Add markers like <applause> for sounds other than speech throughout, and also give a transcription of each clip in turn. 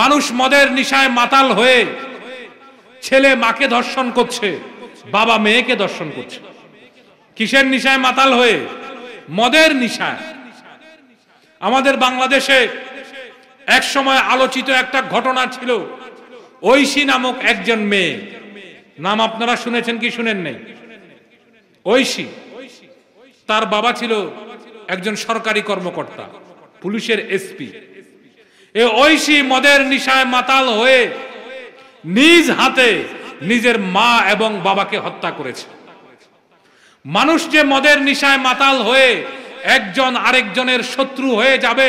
মানুষ মদের নিশায় মাতাল হয়ে ছেলে মাকে ধর্ষণ করছে বাবা মেয়েকে ধর্ষণ করছে কিসের নিশায় মাতাল হয়ে মদের নিশায় আমাদের বাংলাদেশে এক সময় আলোচিত একটা ঘটনা ছিল ঐশী নামক একজন মেয়ে নাম আপনারা শুনেছেন কি শুনেন নেই ঐশী তার বাবা ছিল একজন সরকারি কর্মকর্তা পুলিশের এসপি এ ঐশী মদের নিশায় মাতাল হয়ে নিজ হাতে নিজের মা এবং বাবাকে হত্যা করেছে মানুষ যে মদের নিশায় মাতাল হয়ে একজন আরেকজনের শত্রু হয়ে যাবে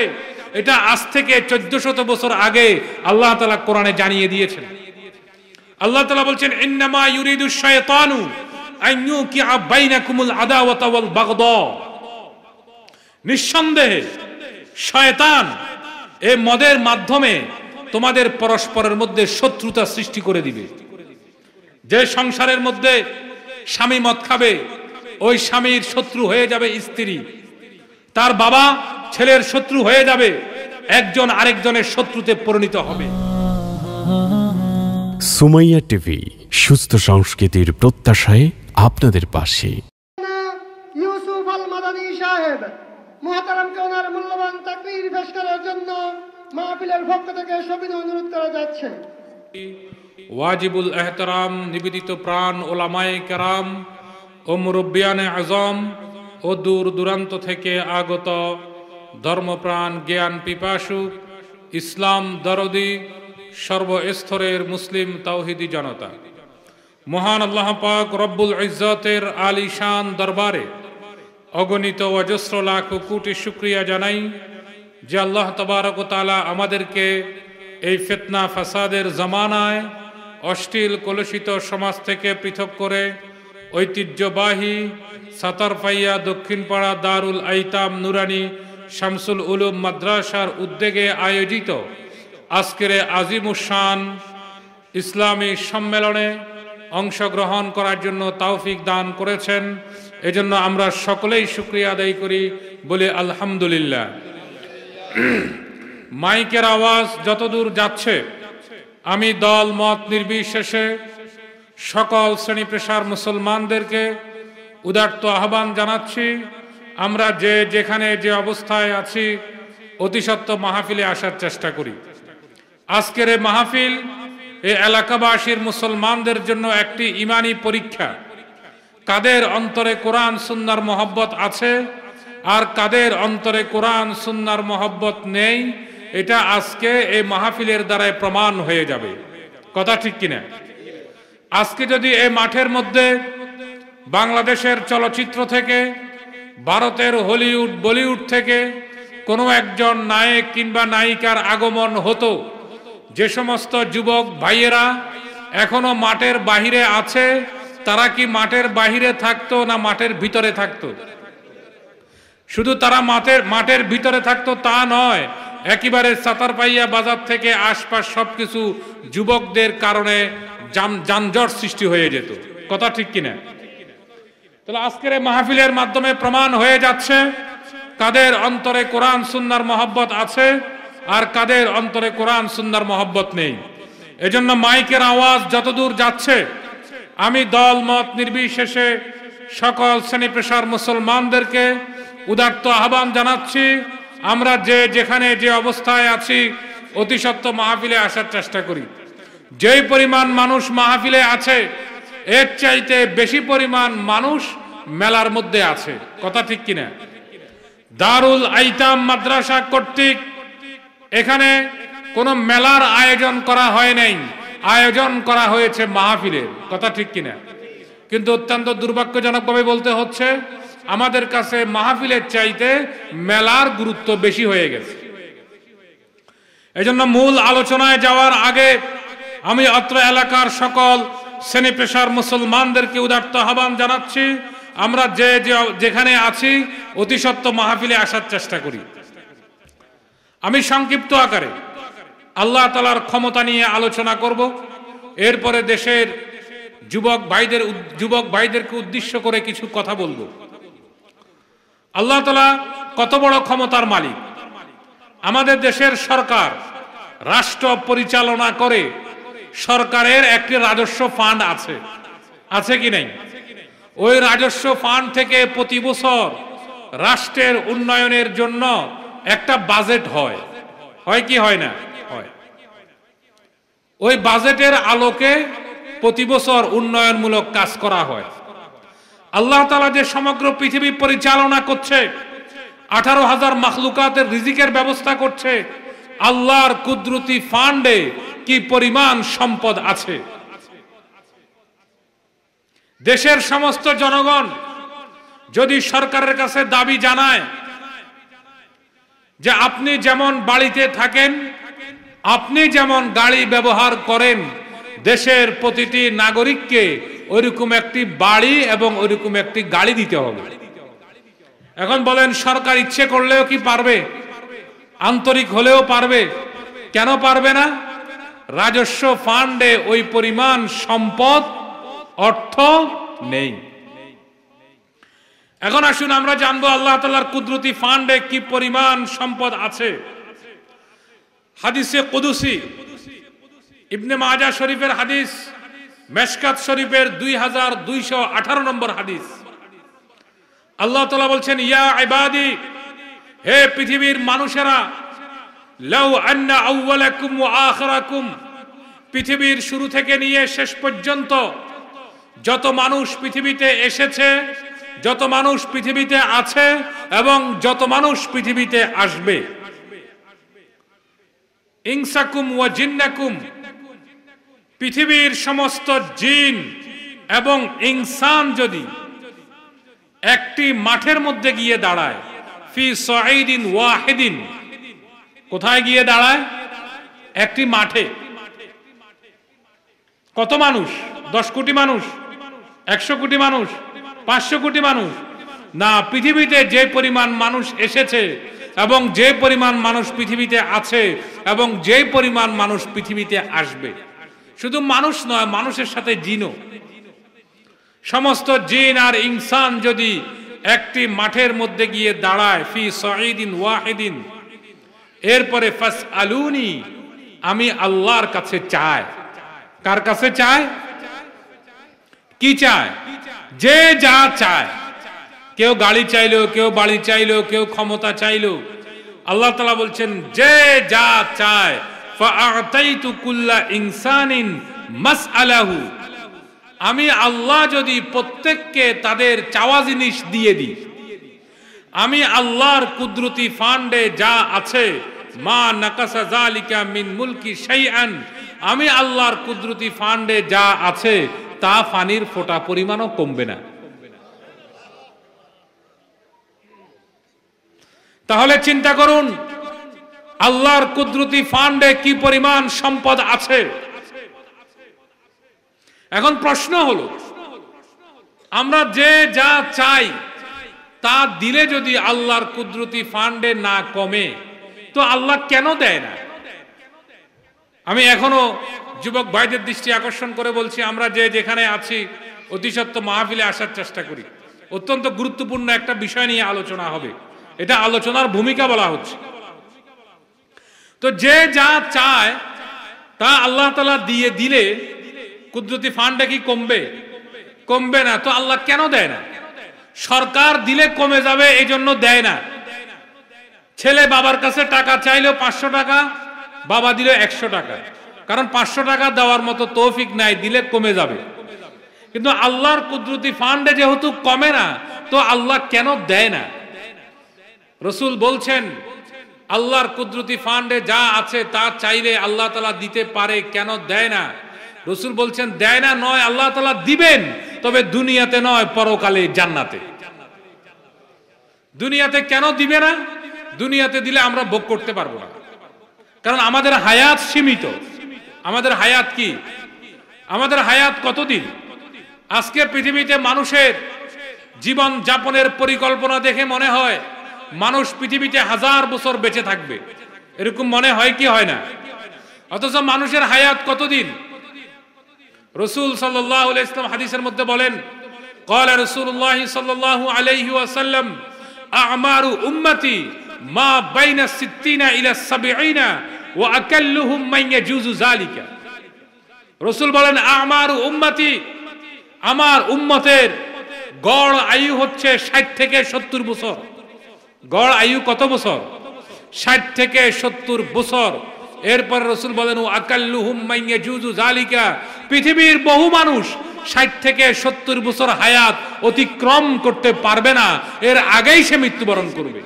এটা আজ থেকে চোদ্দ শত বছর আগে আল্লাহ তালা কোরআনে জানিয়ে দিয়েছেন আল্লাহ তালা বলছেন ইন্নামা ইউরিদু শয়তানু আইনু কি আবাইনাকুমুল আদাওয়াতা ওয়াল বাগদা নিঃসন্দেহে শয়তান এ মদের মাধ্যমে তোমাদের পরস্পরের মধ্যে শত্রুতা সৃষ্টি করে দিবে যে সংসারের মধ্যে স্বামী মদ খাবে ওই স্বামীর শত্রু হয়ে যাবে স্ত্রী তার বাবা ছেলের শত্রু হয়ে যাবে একজন আরেকজনের শত্রুতে পরিণত হবে সুমাইয়া টিভি সুস্থ সংস্কৃতির প্রত্যাশায় আপনাদের পাশে মহাতারামকে ওনার মূল্যবান তাকরির পেশ করার জন্য মাহফিলের পক্ষ থেকে সবিন অনুরোধ করা যাচ্ছে ওয়াজিবুল এহতরাম নিবেদিত প্রাণ ওলামায়ে কেরাম ও মুরব্বিয়ানে আজম ও দূর দূরান্ত থেকে আগত ধর্মপ্রাণ জ্ঞান পিপাসু ইসলাম দরদি সর্বস্তরের মুসলিম তাওহিদি জনতা মহান আল্লাহ পাক রব্বুল ইজ্জতের আলিশান দরবারে অগণিত অজস্র লাখ কোটি শুক্রিয়া জানাই যে আল্লাহ তবারক তালা আমাদেরকে এই ফেতনা ফাসাদের জমানায় অশ্লীল কলুষিত সমাজ থেকে পৃথক করে ঐতিহ্যবাহী সাতারফাইয়া দক্ষিণপাড়া দারুল আইতাম নুরানি শামসুল উলুম মাদ্রাসার উদ্যোগে আয়োজিত আজকের আজিমুসান ইসলামী সম্মেলনে অংশগ্রহণ করার জন্য তাওফিক দান করেছেন এজন্য আমরা সকলেই শুক্রিয়া আদায় করি বলে আলহামদুলিল্লাহ <clears throat> মাইকের আওয়াজ যতদূর যাচ্ছে আমি দল মত নির্বিশেষে সকল শ্রেণী পেশার মুসলমানদেরকে উদার্ত আহ্বান জানাচ্ছি আমরা যে যেখানে যে অবস্থায় আছি অতিসত্ত্ব মাহফিলে আসার চেষ্টা করি আজকের এই মাহফিল এ এলাকাবাসীর মুসলমানদের জন্য একটি ইমানি পরীক্ষা কাদের অন্তরে কোরআন সুন্নার মহব্বত আছে আর কাদের অন্তরে কোরআন সুন্নার মহব্বত নেই এটা আজকে এই মাহফিলের দ্বারাই প্রমাণ হয়ে যাবে কথা ঠিক কিনা আজকে যদি এই মাঠের মধ্যে বাংলাদেশের চলচ্চিত্র থেকে ভারতের হলিউড বলিউড থেকে কোনো একজন নায়ক কিংবা নায়িকার আগমন হতো যে সমস্ত যুবক ভাইয়েরা এখনো মাঠের বাহিরে আছে তারা কি মাঠের বাহিরে থাকতো না মাঠের ভিতরে থাকতো শুধু তারা মাঠের মাঠের ভিতরে থাকতো তা নয় একেবারে সাতারপাইয়া বাজার থেকে আশপাশ সবকিছু যুবকদের কারণে যানজট সৃষ্টি হয়ে যেত কথা ঠিক কিনা তাহলে আজকের মাহফিলের মাধ্যমে প্রমাণ হয়ে যাচ্ছে কাদের অন্তরে কোরআন সুন্নার মহব্বত আছে আর কাদের অন্তরে কোরআন সুন্নার মহব্বত নেই এজন্য মাইকের আওয়াজ যতদূর যাচ্ছে আমি দল মত নির্বিশেষে সকল শ্রেণী পেশার মুসলমানদেরকে উদার্ত আহ্বান জানাচ্ছি আমরা যে যেখানে যে অবস্থায় আছি অতিসত্ব মাহফিলে আসার চেষ্টা করি যেই পরিমাণ মানুষ মাহফিলে আছে এর চাইতে বেশি পরিমাণ মানুষ মেলার মধ্যে আছে কথা ঠিক কিনা দারুল আইতাম মাদ্রাসা কর্তৃক এখানে কোনো মেলার আয়োজন করা হয় নাই আয়োজন করা হয়েছে মাহফিলের কথা ঠিক কিনা কিন্তু অত্যন্ত দুর্ভাগ্যজনকভাবে বলতে হচ্ছে আমাদের কাছে মাহফিলের চাইতে মেলার গুরুত্ব বেশি হয়ে গেছে এজন্য মূল আলোচনায় যাওয়ার আগে আমি অত্র এলাকার সকল শ্রেণী পেশার মুসলমানদেরকে উদার্ত আহ্বান জানাচ্ছি আমরা যে যেখানে আছি অতিসত্ত্ব মাহফিলে আসার চেষ্টা করি আমি সংক্ষিপ্ত আকারে আল্লাহ তালার ক্ষমতা নিয়ে আলোচনা করব এরপরে দেশের যুবক ভাইদের যুবক ভাইদেরকে উদ্দেশ্য করে কিছু কথা বলবো আল্লাহ তালা কত বড় ক্ষমতার মালিক আমাদের দেশের সরকার রাষ্ট্র পরিচালনা করে সরকারের একটি রাজস্ব ফান্ড আছে আছে কি নাই ওই রাজস্ব ফান্ড থেকে প্রতি বছর রাষ্ট্রের উন্নয়নের জন্য একটা বাজেট হয় হয় কি হয় না ওই বাজেটের আলোকে প্রতি বছর উন্নয়নমূলক কাজ করা হয় আল্লাহ তালা যে সমগ্র পৃথিবী পরিচালনা করছে আঠারো হাজার মাহলুকাতের রিজিকের ব্যবস্থা করছে আল্লাহর কুদরতি ফান্ডে কি পরিমাণ সম্পদ আছে দেশের সমস্ত জনগণ যদি সরকারের কাছে দাবি জানায় যে আপনি যেমন বাড়িতে থাকেন আপনি যেমন গাড়ি ব্যবহার করেন দেশের প্রতিটি নাগরিককে ওইরকম একটি বাড়ি এবং ওইরকম একটি গাড়ি দিতে হবে এখন বলেন সরকার ইচ্ছে করলেও কি পারবে আন্তরিক হলেও পারবে কেন পারবে না রাজস্ব ফান্ডে ওই পরিমাণ সম্পদ অর্থ নেই এখন আসুন আমরা জানবো আল্লাহ তাল্লাহার কুদরতি ফান্ডে কি পরিমাণ সম্পদ আছে হাদিসে কদুসি ইবনে মাজা শরীফের হাদিস মেশকাত শরীফের দুই হাজার দুইশো আঠারো নম্বর হাদিস আল্লাহ তালা বলছেন ইয়া আইবাদি হে পৃথিবীর মানুষেরা লাউ আন্না আউ্বালাকুম ও আখরাকুম পৃথিবীর শুরু থেকে নিয়ে শেষ পর্যন্ত যত মানুষ পৃথিবীতে এসেছে যত মানুষ পৃথিবীতে আছে এবং যত মানুষ পৃথিবীতে আসবে ইংসাকুম ওয়া জিন্নাকুম পৃথিবীর সমস্ত জিন এবং ইনসান যদি একটি মাঠের মধ্যে গিয়ে দাঁড়ায় ফি সাইদিন ওয়াহিদিন কোথায় গিয়ে দাঁড়ায় একটি মাঠে কত মানুষ দশ কোটি মানুষ একশো কোটি মানুষ পাঁচশো কোটি মানুষ না পৃথিবীতে যে পরিমাণ মানুষ এসেছে এবং যে পরিমাণ মানুষ পৃথিবীতে আছে এবং যে পরিমাণ মানুষ পৃথিবীতে আসবে শুধু মানুষ নয় মানুষের সাথে জিনও সমস্ত জিন আর ইনসান যদি একটি মাঠের মধ্যে গিয়ে দাঁড়ায় ফি সঈদিন ওয়াহিদিন এরপরে ফাস আলুনি আমি আল্লাহর কাছে চাই কার কাছে চায় কি চায় যে যা চায় কেউ গাড়ি চাইলো কেউ বাড়ি চাইলো কেউ ক্ষমতা চাইলো আল্লাহ তালা বলছেন যে যা চায় মাস আলাহু আমি আল্লাহ যদি প্রত্যেককে তাদের চাওয়া জিনিস দিয়ে দিই আমি আল্লাহর কুদরতি ফান্ডে যা আছে মা নাকাসা জালিকা মিন মুলকি আন আমি আল্লাহর কুদরতি ফান্ডে যা আছে তা ফানির ফোটা পরিমাণও কমবে না তাহলে চিন্তা করুন আল্লাহর কুদরতি ফান্ডে কি পরিমাণ সম্পদ আছে এখন প্রশ্ন হলো আমরা যে যা চাই তা দিলে যদি আল্লাহর কুদরতি ফান্ডে না কমে তো আল্লাহ কেন দেয় না আমি এখনো যুবক ভাইদের দৃষ্টি আকর্ষণ করে বলছি আমরা যে যেখানে আছি অতিসত্ত্ব মাহফিলে আসার চেষ্টা করি অত্যন্ত গুরুত্বপূর্ণ একটা বিষয় নিয়ে আলোচনা হবে এটা আলোচনার ভূমিকা বলা হচ্ছে তো যে যা চায় তা আল্লাহ তালা দিয়ে দিলে কুদরতি ফান্ডটা কি কমবে কমবে না তো আল্লাহ কেন দেয় না সরকার দিলে কমে যাবে এই জন্য দেয় না ছেলে বাবার কাছে টাকা চাইলেও পাঁচশো টাকা বাবা দিল একশো টাকা কারণ পাঁচশো টাকা দেওয়ার মতো তৌফিক নাই দিলে কমে যাবে কিন্তু আল্লাহর কুদরতি ফান্ডে যেহেতু কমে না তো আল্লাহ কেন দেয় না রসুল বলছেন আল্লাহর কুদরতি ফান্ডে যা আছে তা চাইলে আল্লাহ তালা দিতে পারে কেন দেয় না রসুল বলছেন দেয় না নয় আল্লাহ তালা দিবেন তবে দুনিয়াতে নয় পরকালে জান্নাতে দুনিয়াতে কেন দিবে না দুনিয়াতে দিলে আমরা ভোগ করতে পারবো না কারণ আমাদের হায়াত সীমিত আমাদের হায়াত কি আমাদের হায়াত কতদিন আজকে পৃথিবীতে মানুষের জীবন যাপনের পরিকল্পনা দেখে মনে হয় মানুষ পৃথিবীতে হাজার বছর বেঁচে থাকবে এরকম মনে হয় কি হয় না অথচ মানুষের হায়াত কতদিন রসুল সাল্লাহ ইসলাম হাদিসের মধ্যে বলেন قال رسول الله صلى الله عليه وسلم أعمار أمتي ما بين الستين إلى السبعين وأكلهم من يجوز ذلك আমার উম্মতি গড় আয়ু হচ্ছে ষাট থেকে সত্তর বছর গড় আয়ু কত বছর ষাট থেকে সত্তর বছর এরপর রসুল বলেন পৃথিবীর বহু মানুষ ষাট থেকে সত্তর বছর হায়াত অতিক্রম করতে পারবে না এর আগেই সে মৃত্যুবরণ করবে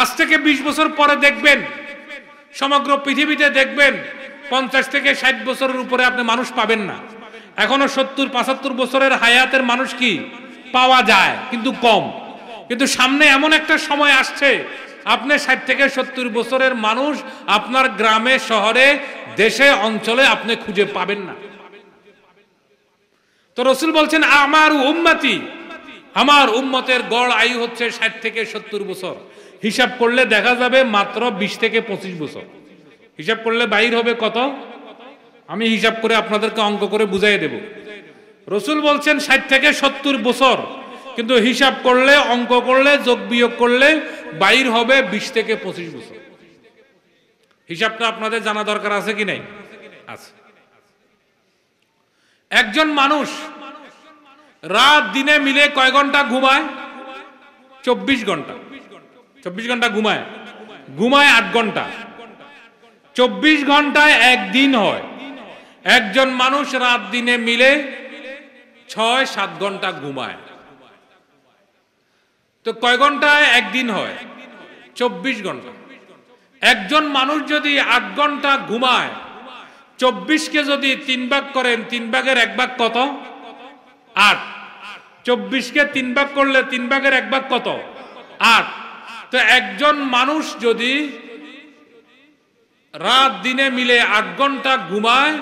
আজ থেকে বিশ বছর পরে দেখবেন সমগ্র পৃথিবীতে দেখবেন পঞ্চাশ থেকে ষাট বছরের উপরে আপনি মানুষ পাবেন না এখনো সত্তর পঁচাত্তর বছরের হায়াতের মানুষ কি পাওয়া যায় কিন্তু কম কিন্তু সামনে এমন একটা সময় আসছে আপনি ষাট থেকে সত্তর বছরের মানুষ আপনার গ্রামে শহরে দেশে অঞ্চলে আপনি খুঁজে পাবেন না তো রসুল বলছেন আমার উম্মাতি আমার উম্মতের গড় আয়ু হচ্ছে ষাট থেকে সত্তর বছর হিসাব করলে দেখা যাবে মাত্র বিশ থেকে পঁচিশ বছর হিসাব করলে বাহির হবে কত আমি হিসাব করে আপনাদেরকে অঙ্ক করে বুঝাই দেব রসুল বলছেন ষাট থেকে সত্তর বছর কিন্তু হিসাব করলে অঙ্ক করলে যোগ বিয়োগ করলে বাইর হবে বিশ থেকে পঁচিশ বছর হিসাবটা আপনাদের জানা দরকার আছে কি নাই আছে একজন মানুষ রাত দিনে মিলে কয় ঘন্টা ঘুমায় চব্বিশ ঘন্টা চব্বিশ ঘন্টা ঘুমায় ঘুমায় আট ঘন্টা চব্বিশ ঘন্টায় একদিন হয় একজন মানুষ রাত দিনে মিলে ছয় সাত ঘন্টা ঘুমায় তো কয় ঘন্টায় একদিন হয় চব্বিশ ঘন্টা একজন মানুষ যদি আট ঘন্টা ঘুমায় চব্বিশকে যদি তিন ভাগ করেন তিন ভাগের এক ভাগ কত আট চব্বিশকে তিন ভাগ করলে তিন ভাগের এক ভাগ কত আট তো একজন মানুষ যদি রাত দিনে মিলে আট ঘন্টা ঘুমায়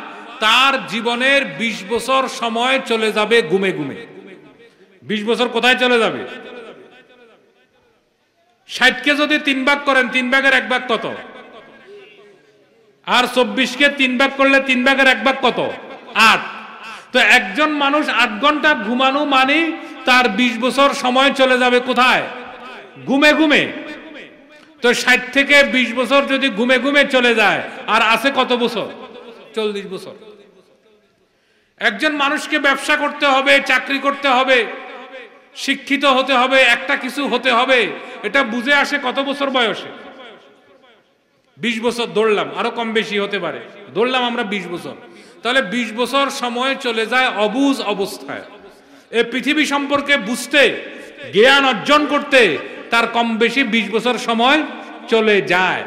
তার জীবনের বিশ বছর সময় চলে যাবে ঘুমে ঘুমে বিশ বছর কোথায় চলে যাবে ষাটকে যদি তিন ভাগ করেন তিন ভাগের এক ভাগ কত আর চব্বিশকে তিন ভাগ করলে তিন ভাগের এক ভাগ কত আট তো একজন মানুষ আট ঘন্টা ঘুমানো মানে তার বিশ বছর সময় চলে যাবে কোথায় ঘুমে ঘুমে তো ষাট থেকে বিশ বছর যদি ঘুমে ঘুমে চলে যায় আর আছে কত বছর চল্লিশ বছর একজন মানুষকে ব্যবসা করতে হবে চাকরি করতে হবে শিক্ষিত হতে হবে একটা কিছু হতে হবে এটা বুঝে আসে কত বছর বয়সে বিশ বছর দৌড়লাম আরো কম বেশি হতে পারে দৌড়লাম আমরা বিশ বছর তাহলে বিশ বছর সময় চলে যায় অবুজ অবস্থায় এ পৃথিবী সম্পর্কে বুঝতে জ্ঞান অর্জন করতে তার কম বেশি বিশ বছর সময় চলে যায়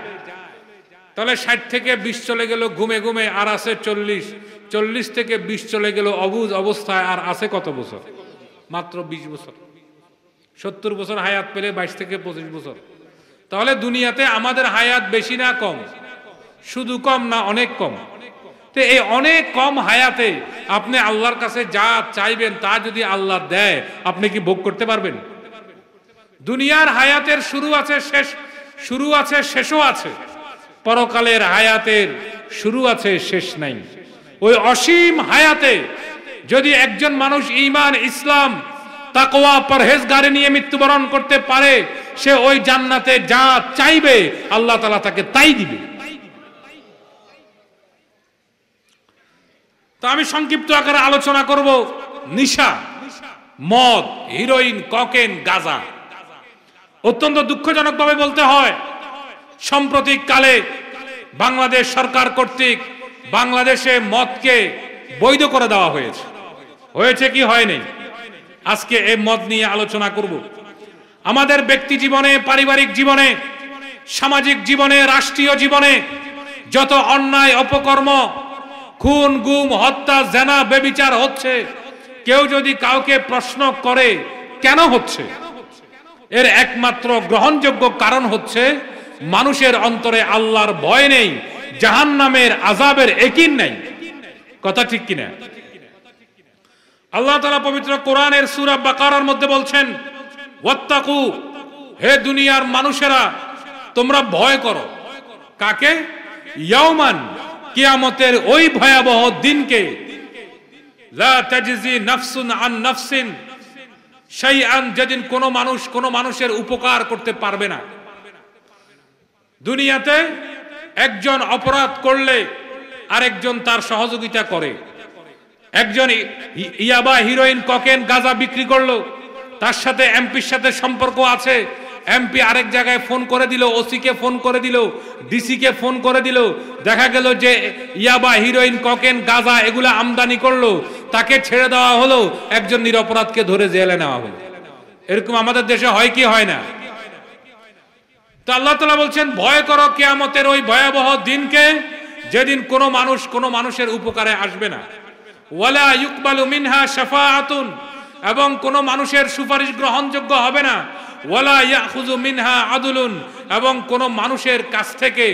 তাহলে ষাট থেকে বিশ চলে গেল ঘুমে ঘুমে আর আছে চল্লিশ চল্লিশ থেকে বিশ চলে গেল অবুজ অবস্থায় আর আছে কত বছর মাত্র ২০ বছর সত্তর বছর হায়াত পেলে বাইশ থেকে পঁচিশ বছর তাহলে দুনিয়াতে আমাদের হায়াত বেশি না কম শুধু কম না অনেক কম তো এই অনেক কম হায়াতে আপনি আল্লাহর কাছে যা চাইবেন তা যদি আল্লাহ দেয় আপনি কি ভোগ করতে পারবেন দুনিয়ার হায়াতের শুরু আছে শেষ শুরু আছে শেষও আছে পরকালের হায়াতের শুরু আছে শেষ নাই ওই অসীম হায়াতে যদি একজন মানুষ ইমান ইসলাম তাকোয়া গাড়ি নিয়ে মৃত্যুবরণ করতে পারে সে ওই জান্নাতে যা চাইবে আল্লাহ তালা তাকে তাই দিবে তা আমি সংক্ষিপ্ত আকারে আলোচনা করব নিশা মদ হিরোইন ককেন গাজা অত্যন্ত দুঃখজনকভাবে বলতে হয় সাম্প্রতিক কালে বাংলাদেশ সরকার কর্তৃক বাংলাদেশে মদকে বৈধ করে দেওয়া হয়েছে হয়েছে কি হয়নি আজকে এই মত নিয়ে আলোচনা করব আমাদের ব্যক্তি জীবনে পারিবারিক জীবনে সামাজিক জীবনে রাষ্ট্রীয় জীবনে যত অন্যায় অপকর্ম খুন গুম হত্যা জেনা বেবিচার হচ্ছে কেউ যদি কাউকে প্রশ্ন করে কেন হচ্ছে এর একমাত্র গ্রহণযোগ্য কারণ হচ্ছে মানুষের অন্তরে আল্লাহর ভয় নেই জাহান নামের আজাবের একিন নেই কথা ঠিক কিনা আল্লাহ তালা পবিত্র কোরআনের সুরা বাকারার মধ্যে বলছেন হে দুনিয়ার মানুষেরা তোমরা ভয় করো কাকে ইয়াওমান কিয়ামতের ওই ভয়াবহ দিনকে লা নাফসুন আন নাফসিন যেদিন কোনো মানুষ কোন মানুষের উপকার করতে পারবে না দুনিয়াতে একজন অপরাধ করলে আরেকজন তার সহযোগিতা করে একজন ইয়াবা হিরোইন ককেন গাঁজা বিক্রি করলো তার সাথে এমপির সাথে সম্পর্ক আছে এমপি আরেক জায়গায় ফোন করে দিল ওসিকে ফোন করে দিল ডিসিকে ফোন করে দিল দেখা গেল যে ইয়াবা হিরোইন ককেন গাঁজা এগুলো আমদানি করলো তাকে ছেড়ে দেওয়া হলো একজন নিরপরাধকে ধরে জেলে নেওয়া হলো এরকম আমাদের দেশে হয় কি হয় না তো আল্লাহ তালা বলছেন ভয় করো কেয়ামতের ওই ভয়াবহ দিনকে যেদিন কোনো মানুষ কোনো মানুষের উপকারে আসবে না ওয়ালা ইউকবালু মিনহা শাফাআতুন এবং কোনো মানুষের সুপারিশ গ্রহণযোগ্য হবে না ওয়ালা ইয়াখুযু মিনহা আদুলুন এবং কোনো মানুষের কাছ থেকে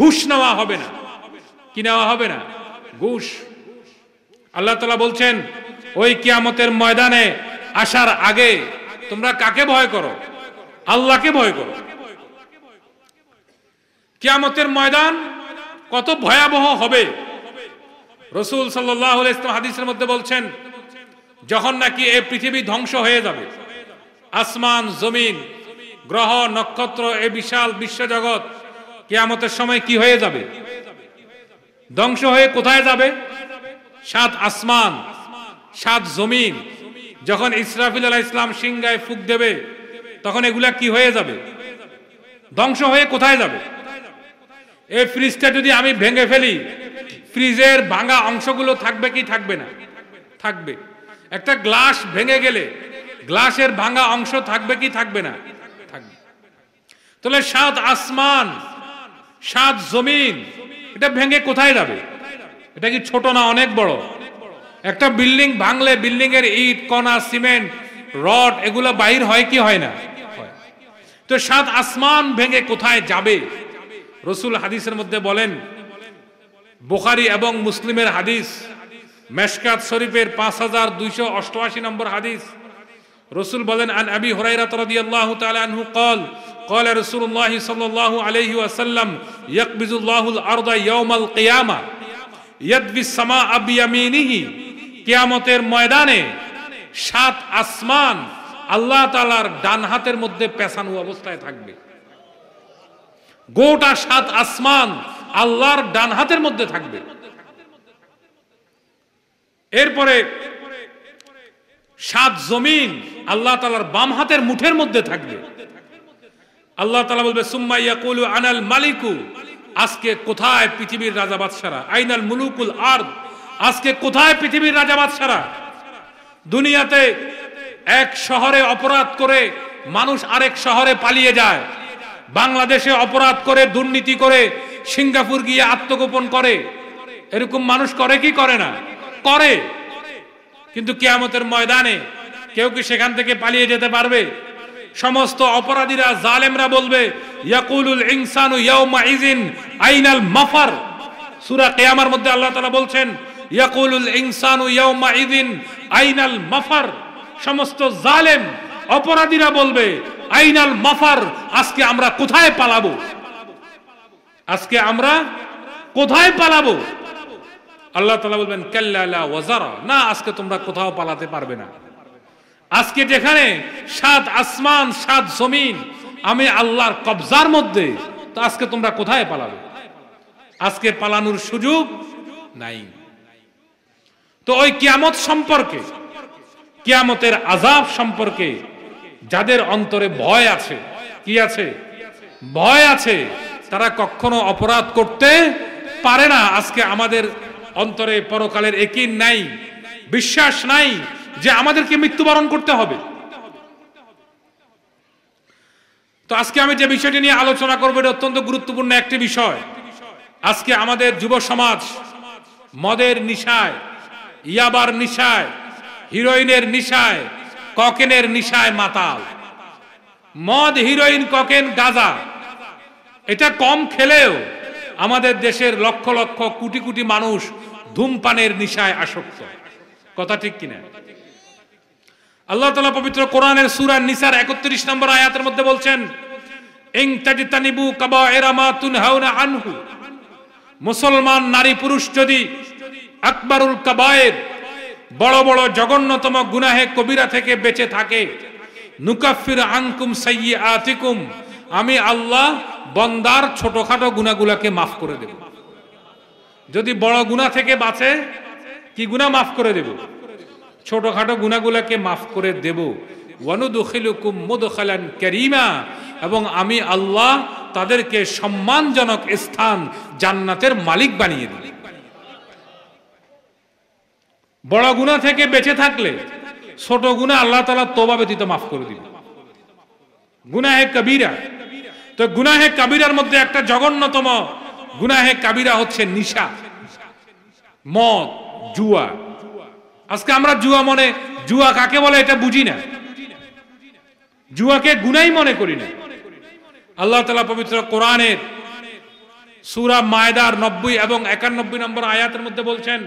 ঘুষ নেওয়া হবে না কি নেওয়া হবে না ঘুষ আল্লাহ তাআলা বলছেন ওই কিয়ামতের ময়দানে আসার আগে তোমরা কাকে ভয় করো আল্লাহকে ভয় করো কিয়ামতের ময়দান কত ভয়াবহ হবে রসুল সাল্লাহ ইসলাম হাদিসের মধ্যে বলছেন যখন নাকি এই পৃথিবী ধ্বংস হয়ে যাবে আসমান জমিন গ্রহ নক্ষত্র এ বিশাল বিশ্বজগৎ কেয়ামতের সময় কি হয়ে যাবে ধ্বংস হয়ে কোথায় যাবে সাত আসমান সাত জমিন যখন ইসরাফিল আলাহ ইসলাম সিংগায় ফুক দেবে তখন এগুলা কি হয়ে যাবে ধ্বংস হয়ে কোথায় যাবে এই ফ্রিজটা যদি আমি ভেঙে ফেলি ফ্রিজের ভাঙা অংশগুলো থাকবে কি থাকবে না থাকবে একটা গ্লাস ভেঙে গেলে গ্লাসের ভাঙা অংশ থাকবে কি থাকবে না থাকবে তাহলে সাত আসমান সাত জমিন এটা ভেঙে কোথায় যাবে এটা কি ছোট না অনেক বড় একটা বিল্ডিং ভাঙলে বিল্ডিং এর ইট কণা সিমেন্ট রড এগুলো বাহির হয় কি হয় না তো সাত আসমান ভেঙে কোথায় যাবে রসুল হাদিসের মধ্যে বলেন বোখারি এবং মুসলিমের হাদিস মেশকাত শরীফের পাঁচ হাজার দুইশো অষ্টআশি নম্বর হাদিস রসুল বলেন আন আবি হুরাইরা রাদিয়াল্লাহু তাআলা আনহু قال قال رسول الله صلى কিয়ামতের ময়দানে সাত আসমান আল্লাহ তাআলার ডান হাতের মধ্যে পেছানো অবস্থায় থাকবে গোটা সাত আসমান আল্লাহর ডান হাতের মধ্যে থাকবে এরপরে সাত জমিন আল্লাহ তালার বাম হাতের মুঠের মধ্যে থাকবে আল্লাহ তালা বলবে সুম্মাইয়া কুলু আনাল মালিকু আজকে কোথায় পৃথিবীর রাজা বাদশারা আইনাল মুলুকুল আর আজকে কোথায় পৃথিবীর রাজা বাদশারা দুনিয়াতে এক শহরে অপরাধ করে মানুষ আরেক শহরে পালিয়ে যায় বাংলাদেশে অপরাধ করে দুর্নীতি করে সিঙ্গাপুর গিয়ে আত্মগোপন করে এরকম মানুষ করে কি করে না করে কিন্তু কেয়ামতের ময়দানে কেউ কি সেখান থেকে পালিয়ে যেতে পারবে সমস্ত অপরাধীরা জালেমরা বলবে ইয়াকুলুল ইনসানু ইয়াউমা ইজিন আইনাল মাফার সূরা কিয়ামার মধ্যে আল্লাহ তাআলা বলছেন ইয়াকুলুল ইনসানু ইয়াউমা ইদিন আইনাল মাফার সমস্ত জালেম অপরাধীরা বলবে আইনাল মাফার আজকে আমরা কোথায় পালাবো আজকে আমরা কোথায় পালাবো আল্লাহ তালা বলবেন কাল্লা ওয়াজারা না আজকে তোমরা কোথাও পালাতে পারবে না আজকে যেখানে সাত আসমান সাত জমিন আমি আল্লাহর কবজার মধ্যে তো আজকে তোমরা কোথায় পালাবে আজকে পালানোর সুযোগ নাই তো ওই কিয়ামত সম্পর্কে কিয়ামতের আজাব সম্পর্কে যাদের অন্তরে ভয় আছে কি আছে ভয় আছে তারা কখনো অপরাধ করতে পারে না আজকে আমাদের অন্তরে পরকালের একই নাই বিশ্বাস নাই যে আমাদেরকে মৃত্যুবরণ করতে হবে তো আজকে আমি যে বিষয়টি নিয়ে আলোচনা করবো এটা অত্যন্ত গুরুত্বপূর্ণ একটি বিষয় আজকে আমাদের যুব সমাজ মদের নিশায় ইয়াবার নিশায় হিরোইনের নিশায় ককেনের নিশায় মাতাল মদ হিরোইন ককেন গাজা এটা কম খেলেও আমাদের দেশের লক্ষ লক্ষ কোটি কোটি মানুষ ধূমপানের নিশায় আসক্ত কথা ঠিক কিনা আল্লাহ তালা পবিত্র কোরআনের সুরান নিসার একত্রিশ নম্বর আয়াতের মধ্যে বলছেন আনহু মুসলমান নারী পুরুষ যদি আকবরুল কাবায়ের বড় বড় জঘন্যতম গুনাহে কবিরা থেকে বেঁচে থাকে নুকাফির আনকুম সাইয়ে আতিকুম আমি আল্লাহ বন্দার ছোটখাটো গুণাগুলাকে মাফ করে দেব যদি বড় গুণা থেকে বাঁচে কি গুণা মাফ করে দেব ছোটখাটো গুণাগুলাকে মাফ করে দেব এবং আমি আল্লাহ তাদেরকে সম্মানজনক স্থান জান্নাতের মালিক বানিয়ে দিই বড় গুণা থেকে বেঁচে থাকলে ছোট গুণা আল্লাহ তালা তোবা ব্যতীত মাফ করে গুনা হে কবিরা তো গুনাহে কাবিরার মধ্যে একটা জঘন্যতম গুনাহে কাবিরা হচ্ছে নিশা মদ জুয়া আজকে আমরা জুয়া মনে জুয়া কাকে বলে এটা বুঝি না জুয়াকে গুনাই মনে করি না আল্লাহ তালা পবিত্র কোরআনের সুরা মায়দার নব্বই এবং একানব্বই নম্বর আয়াতের মধ্যে বলছেন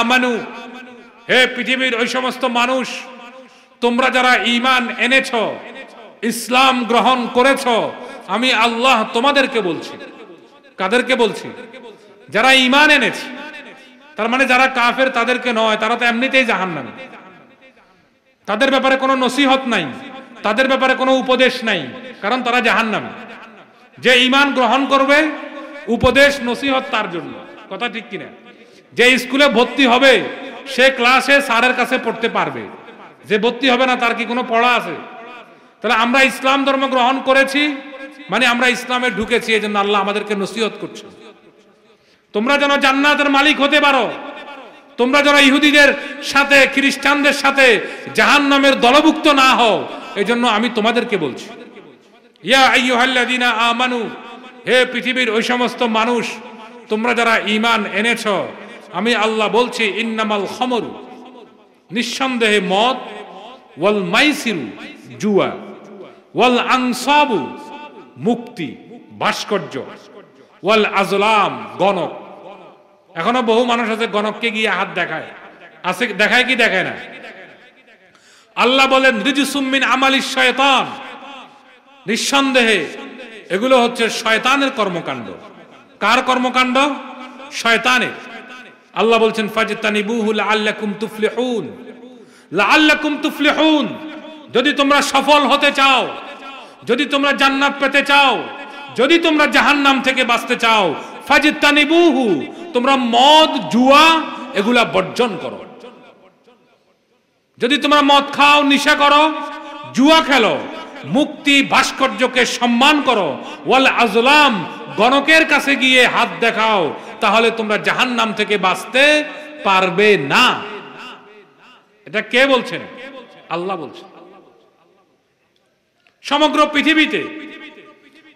আমানু হে পৃথিবীর ওই সমস্ত মানুষ তোমরা যারা ইমান এনেছ ইসলাম গ্রহণ করেছ আমি আল্লাহ তোমাদেরকে বলছি কাদেরকে বলছি যারা ইমান এনেছে তার মানে যারা কাফের তাদেরকে নয় তারা তো এমনিতেই জাহান নাম তাদের ব্যাপারে কোনো নসিহত নাই তাদের ব্যাপারে কোনো উপদেশ নাই কারণ তারা জাহান নাম যে ইমান গ্রহণ করবে উপদেশ নসিহত তার জন্য কথা ঠিক কিনা যে স্কুলে ভর্তি হবে সে ক্লাসে স্যারের কাছে পড়তে পারবে যে ভর্তি হবে না তার কি কোনো পড়া আছে তাহলে আমরা ইসলাম ধর্ম গ্রহণ করেছি মানে আমরা ইসলামে ঢুকেছি এই জন্য আল্লাহ আমাদেরকে নসিহত করছে তোমরা যেন জান্নাতের মালিক হতে পারো তোমরা যেন ইহুদিদের সাথে খ্রিস্টানদের সাথে জাহান নামের দলভুক্ত না হও এই জন্য আমি তোমাদেরকে বলছি ইয়া আমানু হে পৃথিবীর ওই সমস্ত মানুষ তোমরা যারা ইমান এনেছ আমি আল্লাহ বলছি ইন্নামাল খমরু নিঃসন্দেহে মত ওয়াল মাইসিরু জুয়া ওয়াল আনসাবু মুক্তি ভাস্কর্য ওয়াল আজলাম গণক এখনো বহু মানুষ আছে গণককে গিয়ে হাত দেখায় আছে দেখায় কি দেখায় না আল্লাহ বলেন রিজুসুম্মিন আমালি শয়তান নিঃসন্দেহে এগুলো হচ্ছে শয়তানের কর্মকাণ্ড কার কর্মকাণ্ড শয়তানের আল্লাহ বলছেন ফাজিতানিবুহু লাআল্লাকুম তুফলিহুন লাআল্লাকুম তুফলিহুন যদি তোমরা সফল হতে চাও যদি তোমরা জান্নাত পেতে চাও যদি তোমরা জাহান্নাম থেকে বাঁচতে চাও ফাজিতানিবুহু তোমরা মদ জুয়া এগুলা বর্জন করো যদি তোমরা মদ খাও নিশা করো জুয়া খেলো মুক্তি ভাস্কর্যকে সম্মান করো ওয়াল আজলাম গণকের কাছে গিয়ে হাত দেখাও তাহলে তোমরা জাহান্নাম থেকে বাঁচতে পারবে না এটা কে বলছেন আল্লাহ বলছেন সমগ্র পৃথিবীতে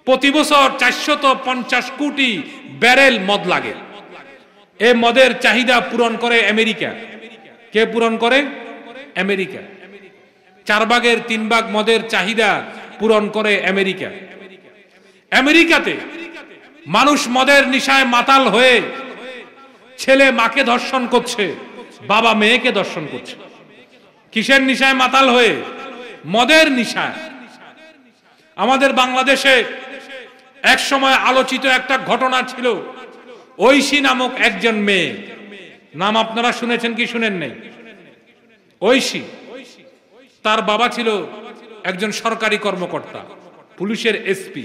প্রতি বছর চারশত পঞ্চাশ কোটি ব্যারেল মদ লাগে এ মদের চাহিদা পূরণ করে আমেরিকা কে পূরণ করে আমেরিকা চার ভাগের তিন ভাগ মদের চাহিদা পূরণ করে আমেরিকা আমেরিকাতে মানুষ মদের নিশায় মাতাল হয়ে ছেলে মাকে ধর্ষণ করছে বাবা মেয়েকে ধর্ষণ করছে কিসের নিশায় মাতাল হয়ে মদের নিশায় আমাদের বাংলাদেশে এক সময় আলোচিত একটা ঘটনা ছিল ঐশী নামক একজন মেয়ে নাম আপনারা শুনেছেন কি শুনেন নেই ঐশী তার বাবা ছিল একজন সরকারি কর্মকর্তা পুলিশের এসপি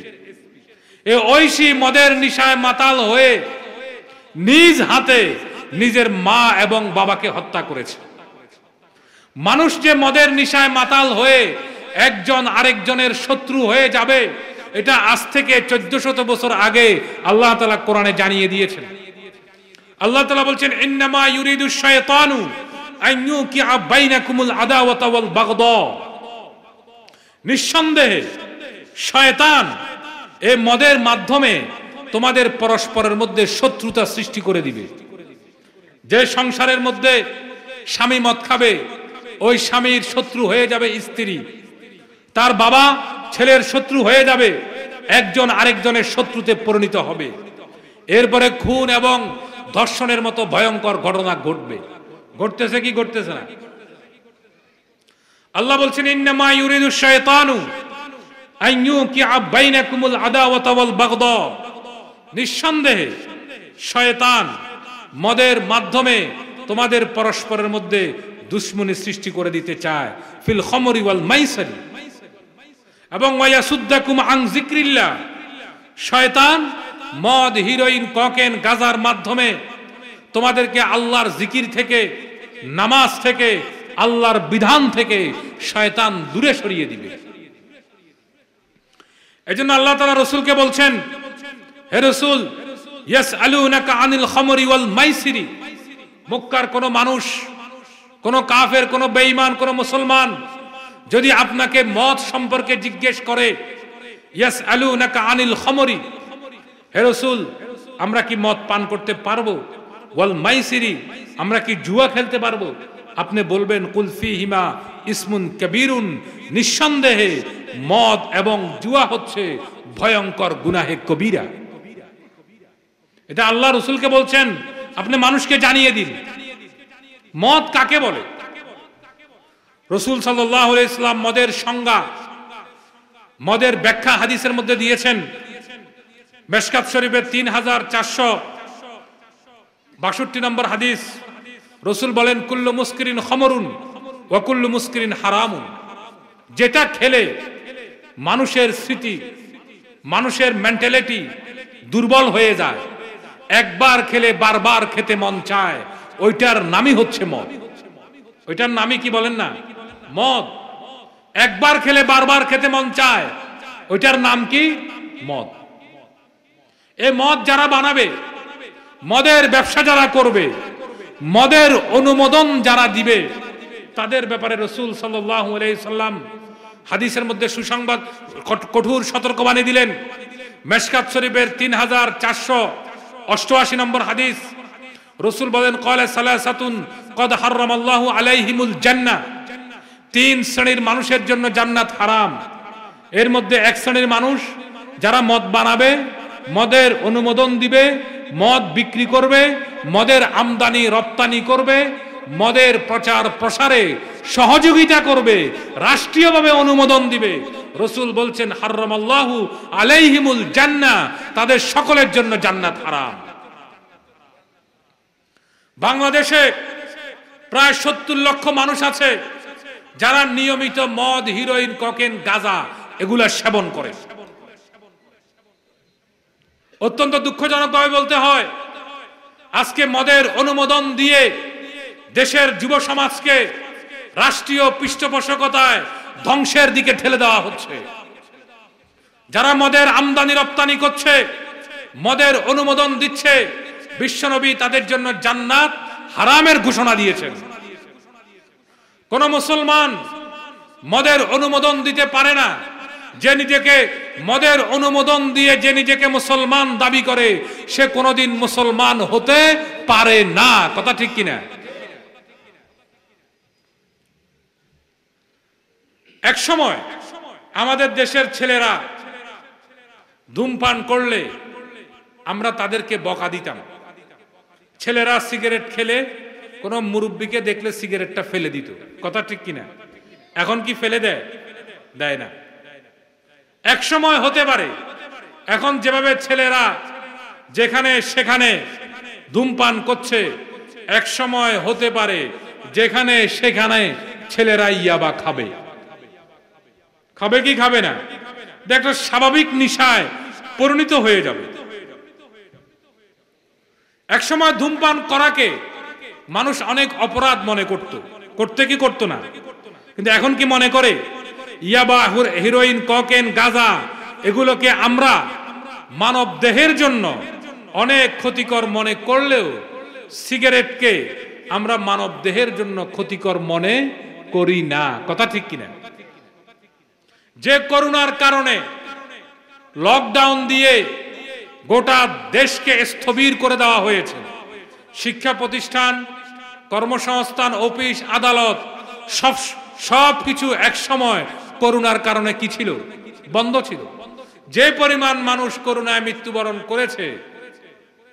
এ ঐশী মদের নিশায় মাতাল হয়ে নিজ হাতে নিজের মা এবং বাবাকে হত্যা করেছে মানুষ যে মদের নিশায় মাতাল হয়ে একজন আরেকজনের শত্রু হয়ে যাবে এটা আজ থেকে চোদ্দ শত বছর আগে আল্লাহ তালা কোরআনে জানিয়ে দিয়েছেন আল্লাহ তালা বলছেন ইন্নামা ইউরিদু শয়তানু আইনু কি নিঃসন্দেহে শয়তান এ মদের মাধ্যমে তোমাদের পরস্পরের মধ্যে শত্রুতা সৃষ্টি করে দিবে যে সংসারের মধ্যে স্বামী মদ খাবে ওই স্বামীর শত্রু হয়ে যাবে স্ত্রী তার বাবা ছেলের শত্রু হয়ে যাবে একজন আরেকজনের শত্রুতে পরিণত হবে এরপরে খুন এবং ধর্ষণের মতো ভয়ঙ্কর ঘটনা ঘটবে ঘটতেছে কি ঘটতেছে না আল্লাহ বলছেন ইন্নামা ইউরিদু শায়তানু আইয়ু কি আবাইনাকুমুল আদাওয়াত ওয়াল বাগদ নিঃসন্দেহে শয়তান মদের মাধ্যমে তোমাদের পরস্পরের মধ্যে দুশ্মনী সৃষ্টি করে দিতে চায় ফিল খমরি ওয়াল মাইসারি এবং আং জিক্রিল্লা শয়তান মদ হিরোইন ককেন গাজার মাধ্যমে তোমাদেরকে আল্লাহর জিকির থেকে নামাজ থেকে আল্লাহর বিধান থেকে শয়তান দূরে সরিয়ে দিবে এই জন্য আল্লাহ তালা রসুলকে বলছেন হে রসুল ইয়াস আলু আনিল ওয়াল মাইসিরি মুক্কার কোন মানুষ কোন কাফের কোন বেঈমান কোন মুসলমান যদি আপনাকে মদ সম্পর্কে জিজ্ঞেস করে ইয়াস আলু নাকা আনিল খমরি হে রসুল আমরা কি মদ পান করতে পারবো ওয়াল মাইসিরি আমরা কি জুয়া খেলতে পারবো আপনি বলবেন কুলফি হিমা ইসমুন কবিরুন নিঃসন্দেহে মদ এবং জুয়া হচ্ছে ভয়ঙ্কর গুনাহে কবিরা এটা আল্লাহ রসুলকে বলছেন আপনি মানুষকে জানিয়ে দিন মদ কাকে বলে রসুল সাল্লাহ ইসলাম মদের সংজ্ঞা মদের ব্যাখ্যা হাদিসের মধ্যে দিয়েছেন মেশকাত শরীফের তিন হাজার চারশো বাষট্টি নম্বর হাদিস রসুল বলেন কুল্লু মুস্করিন খমরুন ওকুল্লু মুস্করিন হারামুন যেটা খেলে মানুষের স্মৃতি মানুষের মেন্টালিটি দুর্বল হয়ে যায় একবার খেলে বারবার খেতে মন চায় ওইটার নামই হচ্ছে মদ ওইটার নামই কি বলেন না মদ একবার খেলে বারবার খেতে মন চায় ওইটার নাম কি মদ এ মদ যারা বানাবে মদের ব্যবসা যারা করবে মদের অনুমোদন যারা দিবে তাদের ব্যাপারে রসুল সাল্লাম হাদিসের মধ্যে সুসংবাদ কঠোর সতর্কবাণী দিলেন মেশকাত শরীফের তিন হাজার চারশো অষ্টআশি নম্বর হাদিস রসুল বলেন কয়লা সালাসাতুন কদ হারামাল্লাহু আলাইহিমুল জান্না। তিন শ্রেণীর মানুষের জন্য জান্নাত হারাম এর মধ্যে এক শ্রেণীর মানুষ যারা মদ বানাবে মদের অনুমোদন দিবে মদ বিক্রি করবে মদের আমদানি রপ্তানি করবে মদের প্রচার প্রসারে সহযোগিতা করবে রাষ্ট্রীয়ভাবে অনুমোদন দিবে রসুল বলছেন হার্রমাল্লাহু আলাইহিমুল জান্না তাদের সকলের জন্য জান্নাত হারাম বাংলাদেশে প্রায় সত্তর লক্ষ মানুষ আছে যারা নিয়মিত মদ হিরোইন ককেন গাজা এগুলা সেবন করে অত্যন্ত দুঃখজনকভাবে বলতে হয় আজকে মদের অনুমোদন দিয়ে দেশের যুব সমাজকে রাষ্ট্রীয় পৃষ্ঠপোষকতায় ধ্বংসের দিকে ঠেলে দেওয়া হচ্ছে যারা মদের আমদানি রপ্তানি করছে মদের অনুমোদন দিচ্ছে বিশ্বনবী তাদের জন্য জান্নাত হারামের ঘোষণা দিয়েছেন কোন মুসলমান মদের অনুমোদন দিতে পারে না যে নিজেকে মদের অনুমোদন দিয়ে যে নিজেকে মুসলমান দাবি করে সে কোনদিন মুসলমান হতে পারে না কথা ঠিক কিনা এক সময় আমাদের দেশের ছেলেরা ধূমপান করলে আমরা তাদেরকে বকা দিতাম ছেলেরা সিগারেট খেলে কোনো মুরব্বীকে দেখলে সিগারেটটা ফেলে দিত কথা ঠিক কিনা এখন কি ফেলে দেয় দেয় না এক সময় হতে পারে এখন যেভাবে ছেলেরা যেখানে সেখানে ধূমপান করছে এক সময় হতে পারে যেখানে সেখানে ছেলেরা ইয়াবা খাবে খাবে কি খাবে না একটা স্বাভাবিক নিশায় পরিণত হয়ে যাবে এক সময় ধূমপান করাকে মানুষ অনেক অপরাধ মনে করত করতে কি করতো না কিন্তু এখন কি মনে করে ইয়াবা হিরোইন ককেন গাজা এগুলোকে আমরা মানব দেহের জন্য অনেক ক্ষতিকর মনে করলেও সিগারেটকে আমরা মানব দেহের জন্য ক্ষতিকর মনে করি না কথা ঠিক কিনা যে করোনার কারণে লকডাউন দিয়ে গোটা দেশকে স্থবির করে দেওয়া হয়েছে শিক্ষা প্রতিষ্ঠান কর্মসংস্থান অফিস আদালত সব সব কিছু সময় করোনার কারণে কি ছিল বন্ধ ছিল যে পরিমাণ মানুষ করোনায় মৃত্যুবরণ করেছে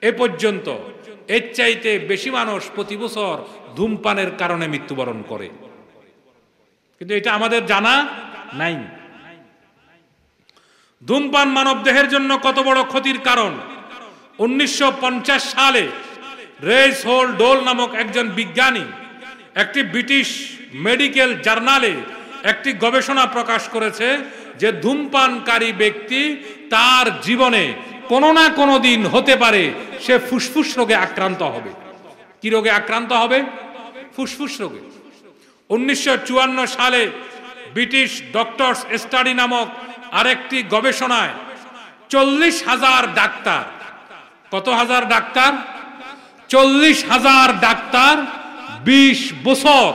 এ পর্যন্ত এর চাইতে বেশি মানুষ প্রতি বছর ধূমপানের কারণে মৃত্যুবরণ করে কিন্তু এটা আমাদের জানা নাই ধূমপান মানব দেহের জন্য কত বড় ক্ষতির কারণ উনিশশো সালে রেস হোল ডোল নামক একজন বিজ্ঞানী একটি ব্রিটিশ মেডিকেল জার্নালে একটি গবেষণা প্রকাশ করেছে যে ধূমপানকারী ব্যক্তি তার জীবনে কোনো না কোনো দিন হতে পারে সে ফুসফুস রোগে আক্রান্ত হবে কি রোগে আক্রান্ত হবে ফুসফুস রোগে উনিশশো সালে ব্রিটিশ ডক্টরস স্টাডি নামক আরেকটি গবেষণায় চল্লিশ হাজার ডাক্তার কত হাজার ডাক্তার চল্লিশ হাজার ডাক্তার ২০ বছর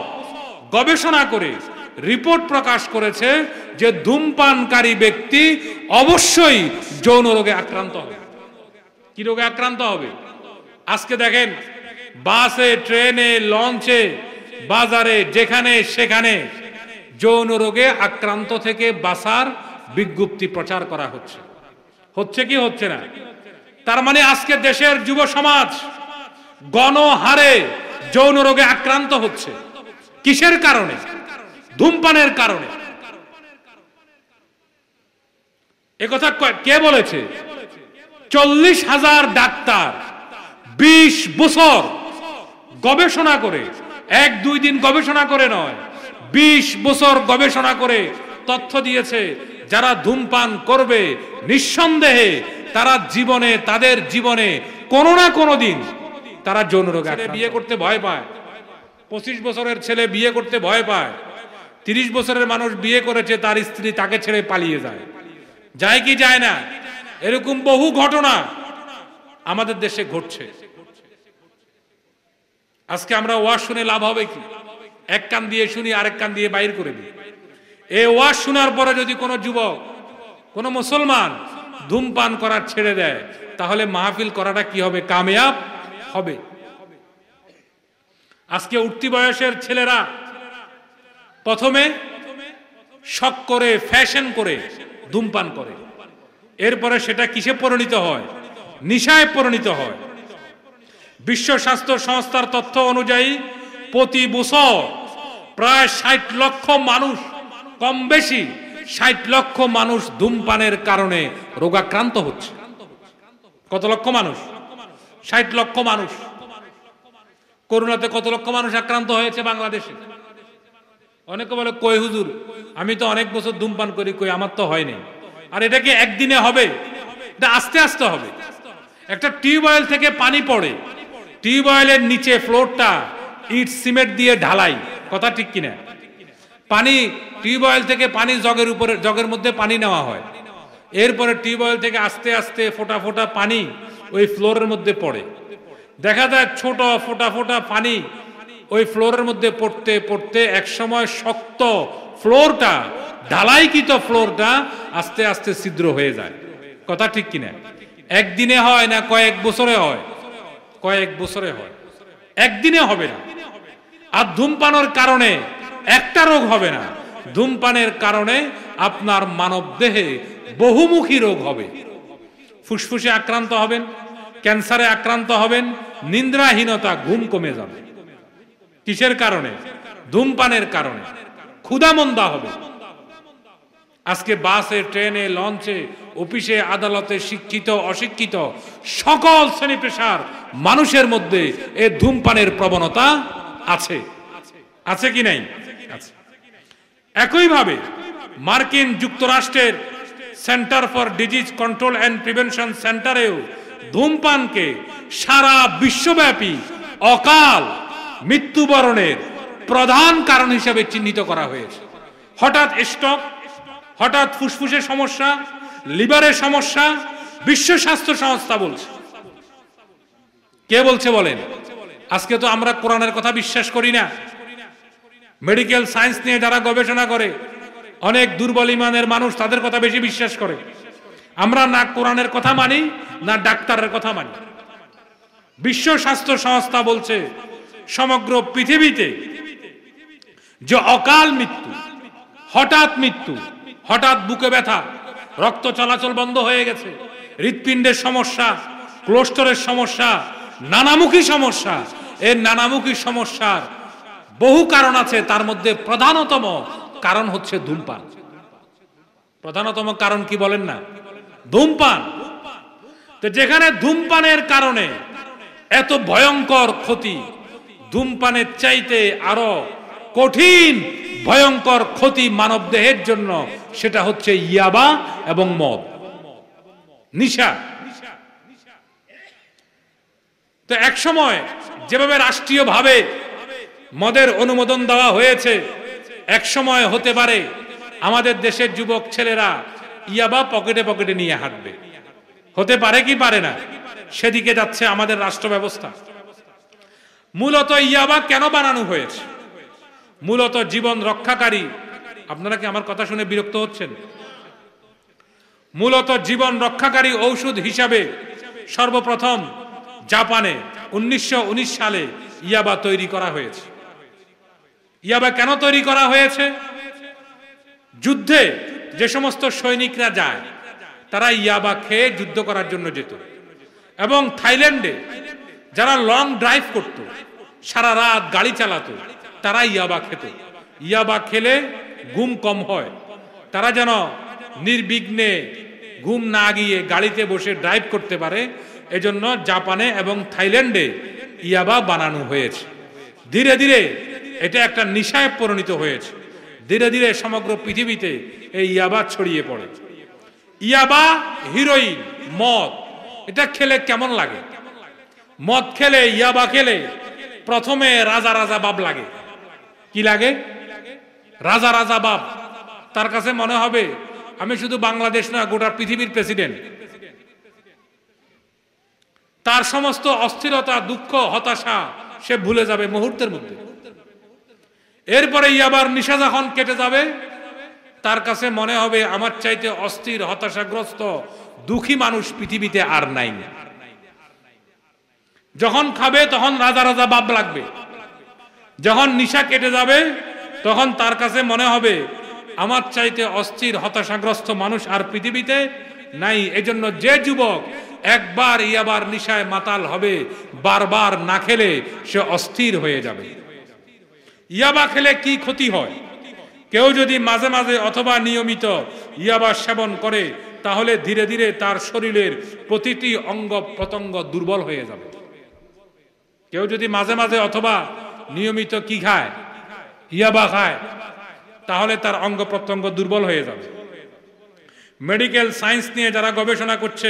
গবেষণা করে রিপোর্ট প্রকাশ করেছে যে ধূমপানকারী ব্যক্তি অবশ্যই যৌন রোগে আক্রান্ত হবে কি রোগে আক্রান্ত হবে আজকে দেখেন বাসে ট্রেনে লঞ্চে বাজারে যেখানে সেখানে যৌন রোগে আক্রান্ত থেকে বাসার বিজ্ঞপ্তি প্রচার করা হচ্ছে হচ্ছে কি হচ্ছে না তার মানে আজকে দেশের যুব সমাজ গণহারে যৌন রোগে আক্রান্ত হচ্ছে কিসের কারণে ধূমপানের কারণে কথা কে বলেছে চল্লিশ হাজার ডাক্তার বিশ বছর গবেষণা করে এক দুই দিন গবেষণা করে নয় বিশ বছর গবেষণা করে তথ্য দিয়েছে যারা ধূমপান করবে নিঃসন্দেহে তারা জীবনে তাদের জীবনে কোনো না কোনো দিন তারা যৌন রোগে বিয়ে করতে ভয় পায় পঁচিশ বছরের ছেলে বিয়ে করতে ভয় পায় তিরিশ বছরের মানুষ বিয়ে করেছে তার স্ত্রী তাকে ছেড়ে পালিয়ে যায় যায় কি যায় না এরকম বহু ঘটনা আমাদের দেশে ঘটছে আজকে আমরা ওয়াজ শুনে লাভ হবে কি এক কান দিয়ে শুনি আরেক কান দিয়ে বাইর করে দিই এই ওয়াজ শোনার পরে যদি কোনো যুবক কোনো মুসলমান ধূমপান করার ছেড়ে দেয় তাহলে মাহফিল করাটা কি হবে কামিয়াব হবে আজকে উঠতি বয়সের ছেলেরা প্রথমে শখ করে ফ্যাশন করে ধূমপান করে এরপরে সেটা কিসে পরিণত হয় নিশায় পরিণত হয় বিশ্ব স্বাস্থ্য সংস্থার তথ্য অনুযায়ী প্রতি বছর প্রায় ষাট লক্ষ মানুষ কম বেশি ষাট লক্ষ মানুষ ধূমপানের কারণে রোগাক্রান্ত হচ্ছে কত লক্ষ মানুষ ষাট লক্ষ মানুষ করোনাতে কত লক্ষ মানুষ আক্রান্ত হয়েছে বাংলাদেশে অনেকে বলে কই হুজুর আমি তো অনেক বছর ধূমপান করি কই আমার তো হয়নি আর এটা কি একদিনে হবে এটা আস্তে আস্তে হবে একটা টিউবওয়েল থেকে পানি পড়ে টিউবওয়েলের নিচে ফ্লোরটা ইট সিমেন্ট দিয়ে ঢালাই কথা ঠিক কিনা পানি টিউবওয়েল থেকে পানি জগের উপরে জগের মধ্যে পানি নেওয়া হয় এরপরে টিউবওয়েল থেকে আস্তে আস্তে ফোটা ফোটা পানি ওই ফ্লোরের মধ্যে পড়ে দেখা যায় ছোট ফোটা ফোটা পানি ওই ফ্লোরের মধ্যে পড়তে পড়তে একসময় শক্ত ফ্লোরটা ঢালাইকৃত ফ্লোরটা আস্তে আস্তে ছিদ্র হয়ে যায় কথা ঠিক কিনা একদিনে হয় না কয়েক বছরে হয় কয়েক বছরে হয় একদিনে হবে না আর ধূমপানের কারণে একটা রোগ হবে না ধূমপানের কারণে আপনার মানব দেহে বহুমুখী রোগ হবে ফুসফুসে আক্রান্ত হবেন ক্যান্সারে আক্রান্ত হবেন নিন্দ্রাহীনতা ঘুম কমে যাবে কিসের কারণে ধূমপানের কারণে ক্ষুদামন্দা হবে আজকে বাসে ট্রেনে লঞ্চে অফিসে আদালতে শিক্ষিত অশিক্ষিত সকল শ্রেণী পেশার মানুষের মধ্যে এ ধূমপানের প্রবণতা আছে আছে কি নাই একইভাবে মার্কিন যুক্তরাষ্ট্রের center for disease control and prevention সেন্টারেও ধূমপানকে সারা বিশ্বব্যাপী অকাল মৃত্যুবরণের প্রধান কারণ হিসেবে চিহ্নিত করা হয়েছে হঠাৎ স্টক হঠাৎ ফুসফুসের সমস্যা লিভারের সমস্যা বিশ্ব স্বাস্থ্য সংস্থা বলছে কে বলছে বলেন আজকে তো আমরা কোরআনের কথা বিশ্বাস করি না মেডিকেল সায়েন্স নিয়ে যারা গবেষণা করে অনেক দুর্বল ইমানের মানুষ তাদের কথা বেশি বিশ্বাস করে আমরা না কোরআনের কথা মানি না ডাক্তারের কথা মানি বিশ্ব স্বাস্থ্য সংস্থা বলছে সমগ্র পৃথিবীতে যে অকাল মৃত্যু হঠাৎ মৃত্যু হঠাৎ বুকে ব্যথা রক্ত চলাচল বন্ধ হয়ে গেছে হৃৎপিণ্ডের সমস্যা ক্লোস্টরের সমস্যা নানামুখী সমস্যা এর নানামুখী সমস্যার বহু কারণ আছে তার মধ্যে প্রধানতম কারণ হচ্ছে ধূমপান প্রধানতম কারণ কি বলেন না ধূমপান তো যেখানে ধূমপানের কারণে এত ভয়ঙ্কর ক্ষতি ধূমপানের চাইতে আরো কঠিন ভয়ঙ্কর ক্ষতি মানব দেহের জন্য সেটা হচ্ছে ইয়াবা এবং মদ নিশা তো এক সময় যেভাবে রাষ্ট্রীয়ভাবে মদের অনুমোদন দেওয়া হয়েছে এক সময় হতে পারে আমাদের দেশের যুবক ছেলেরা ইয়াবা পকেটে পকেটে নিয়ে হাঁটবে হতে পারে কি পারে না সেদিকে যাচ্ছে আমাদের রাষ্ট্র ব্যবস্থা মূলত ইয়াবা কেন বানানো হয়েছে মূলত জীবন রক্ষাকারী আপনারা কি আমার কথা শুনে বিরক্ত হচ্ছেন মূলত জীবন রক্ষাকারী ঔষধ হিসাবে সর্বপ্রথম জাপানে উনিশশো সালে ইয়াবা তৈরি করা হয়েছে ইয়াবা কেন তৈরি করা হয়েছে যুদ্ধে যে সমস্ত সৈনিকরা যায় তারা ইয়াবা খেয়ে যুদ্ধ করার জন্য যেত এবং থাইল্যান্ডে যারা লং ড্রাইভ করত সারা রাত গাড়ি চালাতো তারা ইয়াবা খেত ইয়াবা খেলে ঘুম কম হয় তারা যেন নির্বিঘ্নে ঘুম না গিয়ে গাড়িতে বসে ড্রাইভ করতে পারে এজন্য জাপানে এবং থাইল্যান্ডে ইয়াবা বানানো হয়েছে ধীরে ধীরে এটা একটা নেশায় পরিণত হয়েছে ধীরে ধীরে সমগ্র পৃথিবীতে এই ইয়াবা ছড়িয়ে পড়ে ইয়াবা হিরোইন মদ এটা খেলে কেমন লাগে মদ খেলে ইয়াবা খেলে প্রথমে রাজা রাজা বাপ লাগে কি লাগে রাজা রাজা বাপ তার কাছে মনে হবে আমি শুধু বাংলাদেশ না গোটা পৃথিবীর প্রেসিডেন্ট তার সমস্ত অস্থিরতা দুঃখ হতাশা সে ভুলে যাবে মুহূর্তের মধ্যে এরপরে আবার নিশা যখন কেটে যাবে তার কাছে মনে হবে আমার চাইতে অস্থির হতাশাগ্রস্ত দুঃখী মানুষ পৃথিবীতে আর নাই যখন খাবে তখন রাজা রাজা বাপ লাগবে যখন নিশা কেটে যাবে তখন তার কাছে মনে হবে আমার চাইতে অস্থির হতাশাগ্রস্ত মানুষ আর পৃথিবীতে নাই এজন্য যে যুবক একবার ইয়াবার নিশায় মাতাল হবে বারবার না খেলে সে অস্থির হয়ে যাবে ইয়াবা খেলে কি ক্ষতি হয় কেউ যদি মাঝে মাঝে অথবা নিয়মিত ইয়াবা সেবন করে তাহলে ধীরে ধীরে তার শরীরের প্রতিটি অঙ্গ প্রত্যঙ্গ দুর্বল হয়ে যাবে কেউ যদি মাঝে মাঝে অথবা নিয়মিত কি খায় ইয়াবা খায় তাহলে তার অঙ্গ প্রত্যঙ্গ দুর্বল হয়ে যাবে মেডিকেল সায়েন্স নিয়ে যারা গবেষণা করছে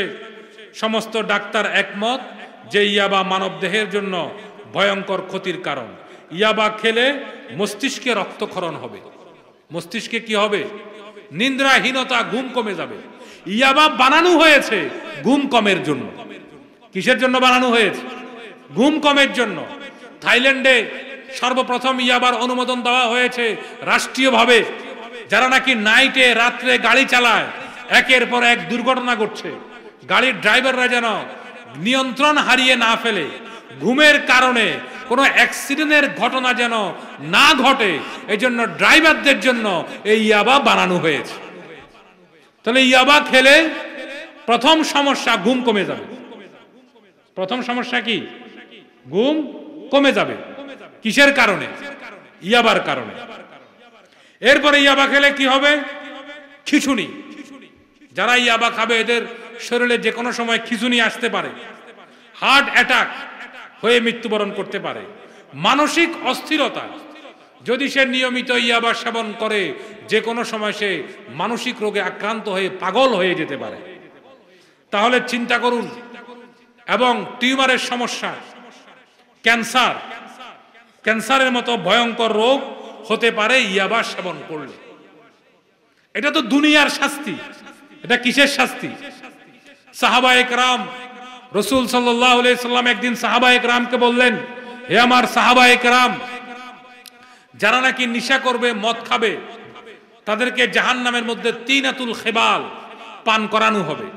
সমস্ত ডাক্তার একমত যে ইয়াবা মানব দেহের জন্য ভয়ঙ্কর ক্ষতির কারণ ইয়াবা খেলে মস্তিষ্কে রক্তক্ষরণ হবে মস্তিষ্কে কি হবে নিন্দ্রাহীনতা ঘুম কমে যাবে ইয়াবা বানানো হয়েছে ঘুম কমের জন্য কিসের জন্য বানানো হয়েছে ঘুম কমের জন্য থাইল্যান্ডে সর্বপ্রথম ইয়াবার অনুমোদন দেওয়া হয়েছে রাষ্ট্রীয়ভাবে যারা নাকি নাইটে রাত্রে গাড়ি চালায় একের পর এক দুর্ঘটনা ঘটছে গাড়ির ড্রাইভাররা যেন নিয়ন্ত্রণ হারিয়ে না ফেলে ঘুমের কারণে কোনো অ্যাক্সিডেন্টের ঘটনা যেন না ঘটে এই জন্য ড্রাইভারদের জন্য এই ইয়াবা বানানো হয়েছে তাহলে ইয়াবা খেলে প্রথম সমস্যা ঘুম কমে যাবে প্রথম সমস্যা কি ঘুম কমে যাবে কিসের কারণে ইয়াবার কারণে এরপরে ইয়াবা খেলে কি হবে খিচুনি যারা ইয়াবা খাবে এদের শরীরে যে কোনো সময় খিচুনি আসতে পারে হার্ট অ্যাটাক হয়ে মৃত্যুবরণ করতে পারে মানসিক অস্থিরতা যদি সে নিয়মিত ইয়াবা সেবন করে যে কোনো সময় সে মানসিক রোগে আক্রান্ত হয়ে পাগল হয়ে যেতে পারে তাহলে চিন্তা করুন এবং টিউমারের সমস্যা ক্যান্সার ক্যান্সারের মতো ভয়ঙ্কর রোগ হতে পারে ইয়াবা সেবন করলে এটা তো দুনিয়ার শাস্তি এটা কিসের শাস্তি সাহাবায়ক রাম রসুল সাল্লাম একদিন সাহাবায়ক রামকে বললেন হে আমার সাহাবায়ক রাম যারা নাকি নিশা করবে মদ খাবে তাদেরকে জাহান নামের মধ্যে আতুল খেবাল পান করানো হবে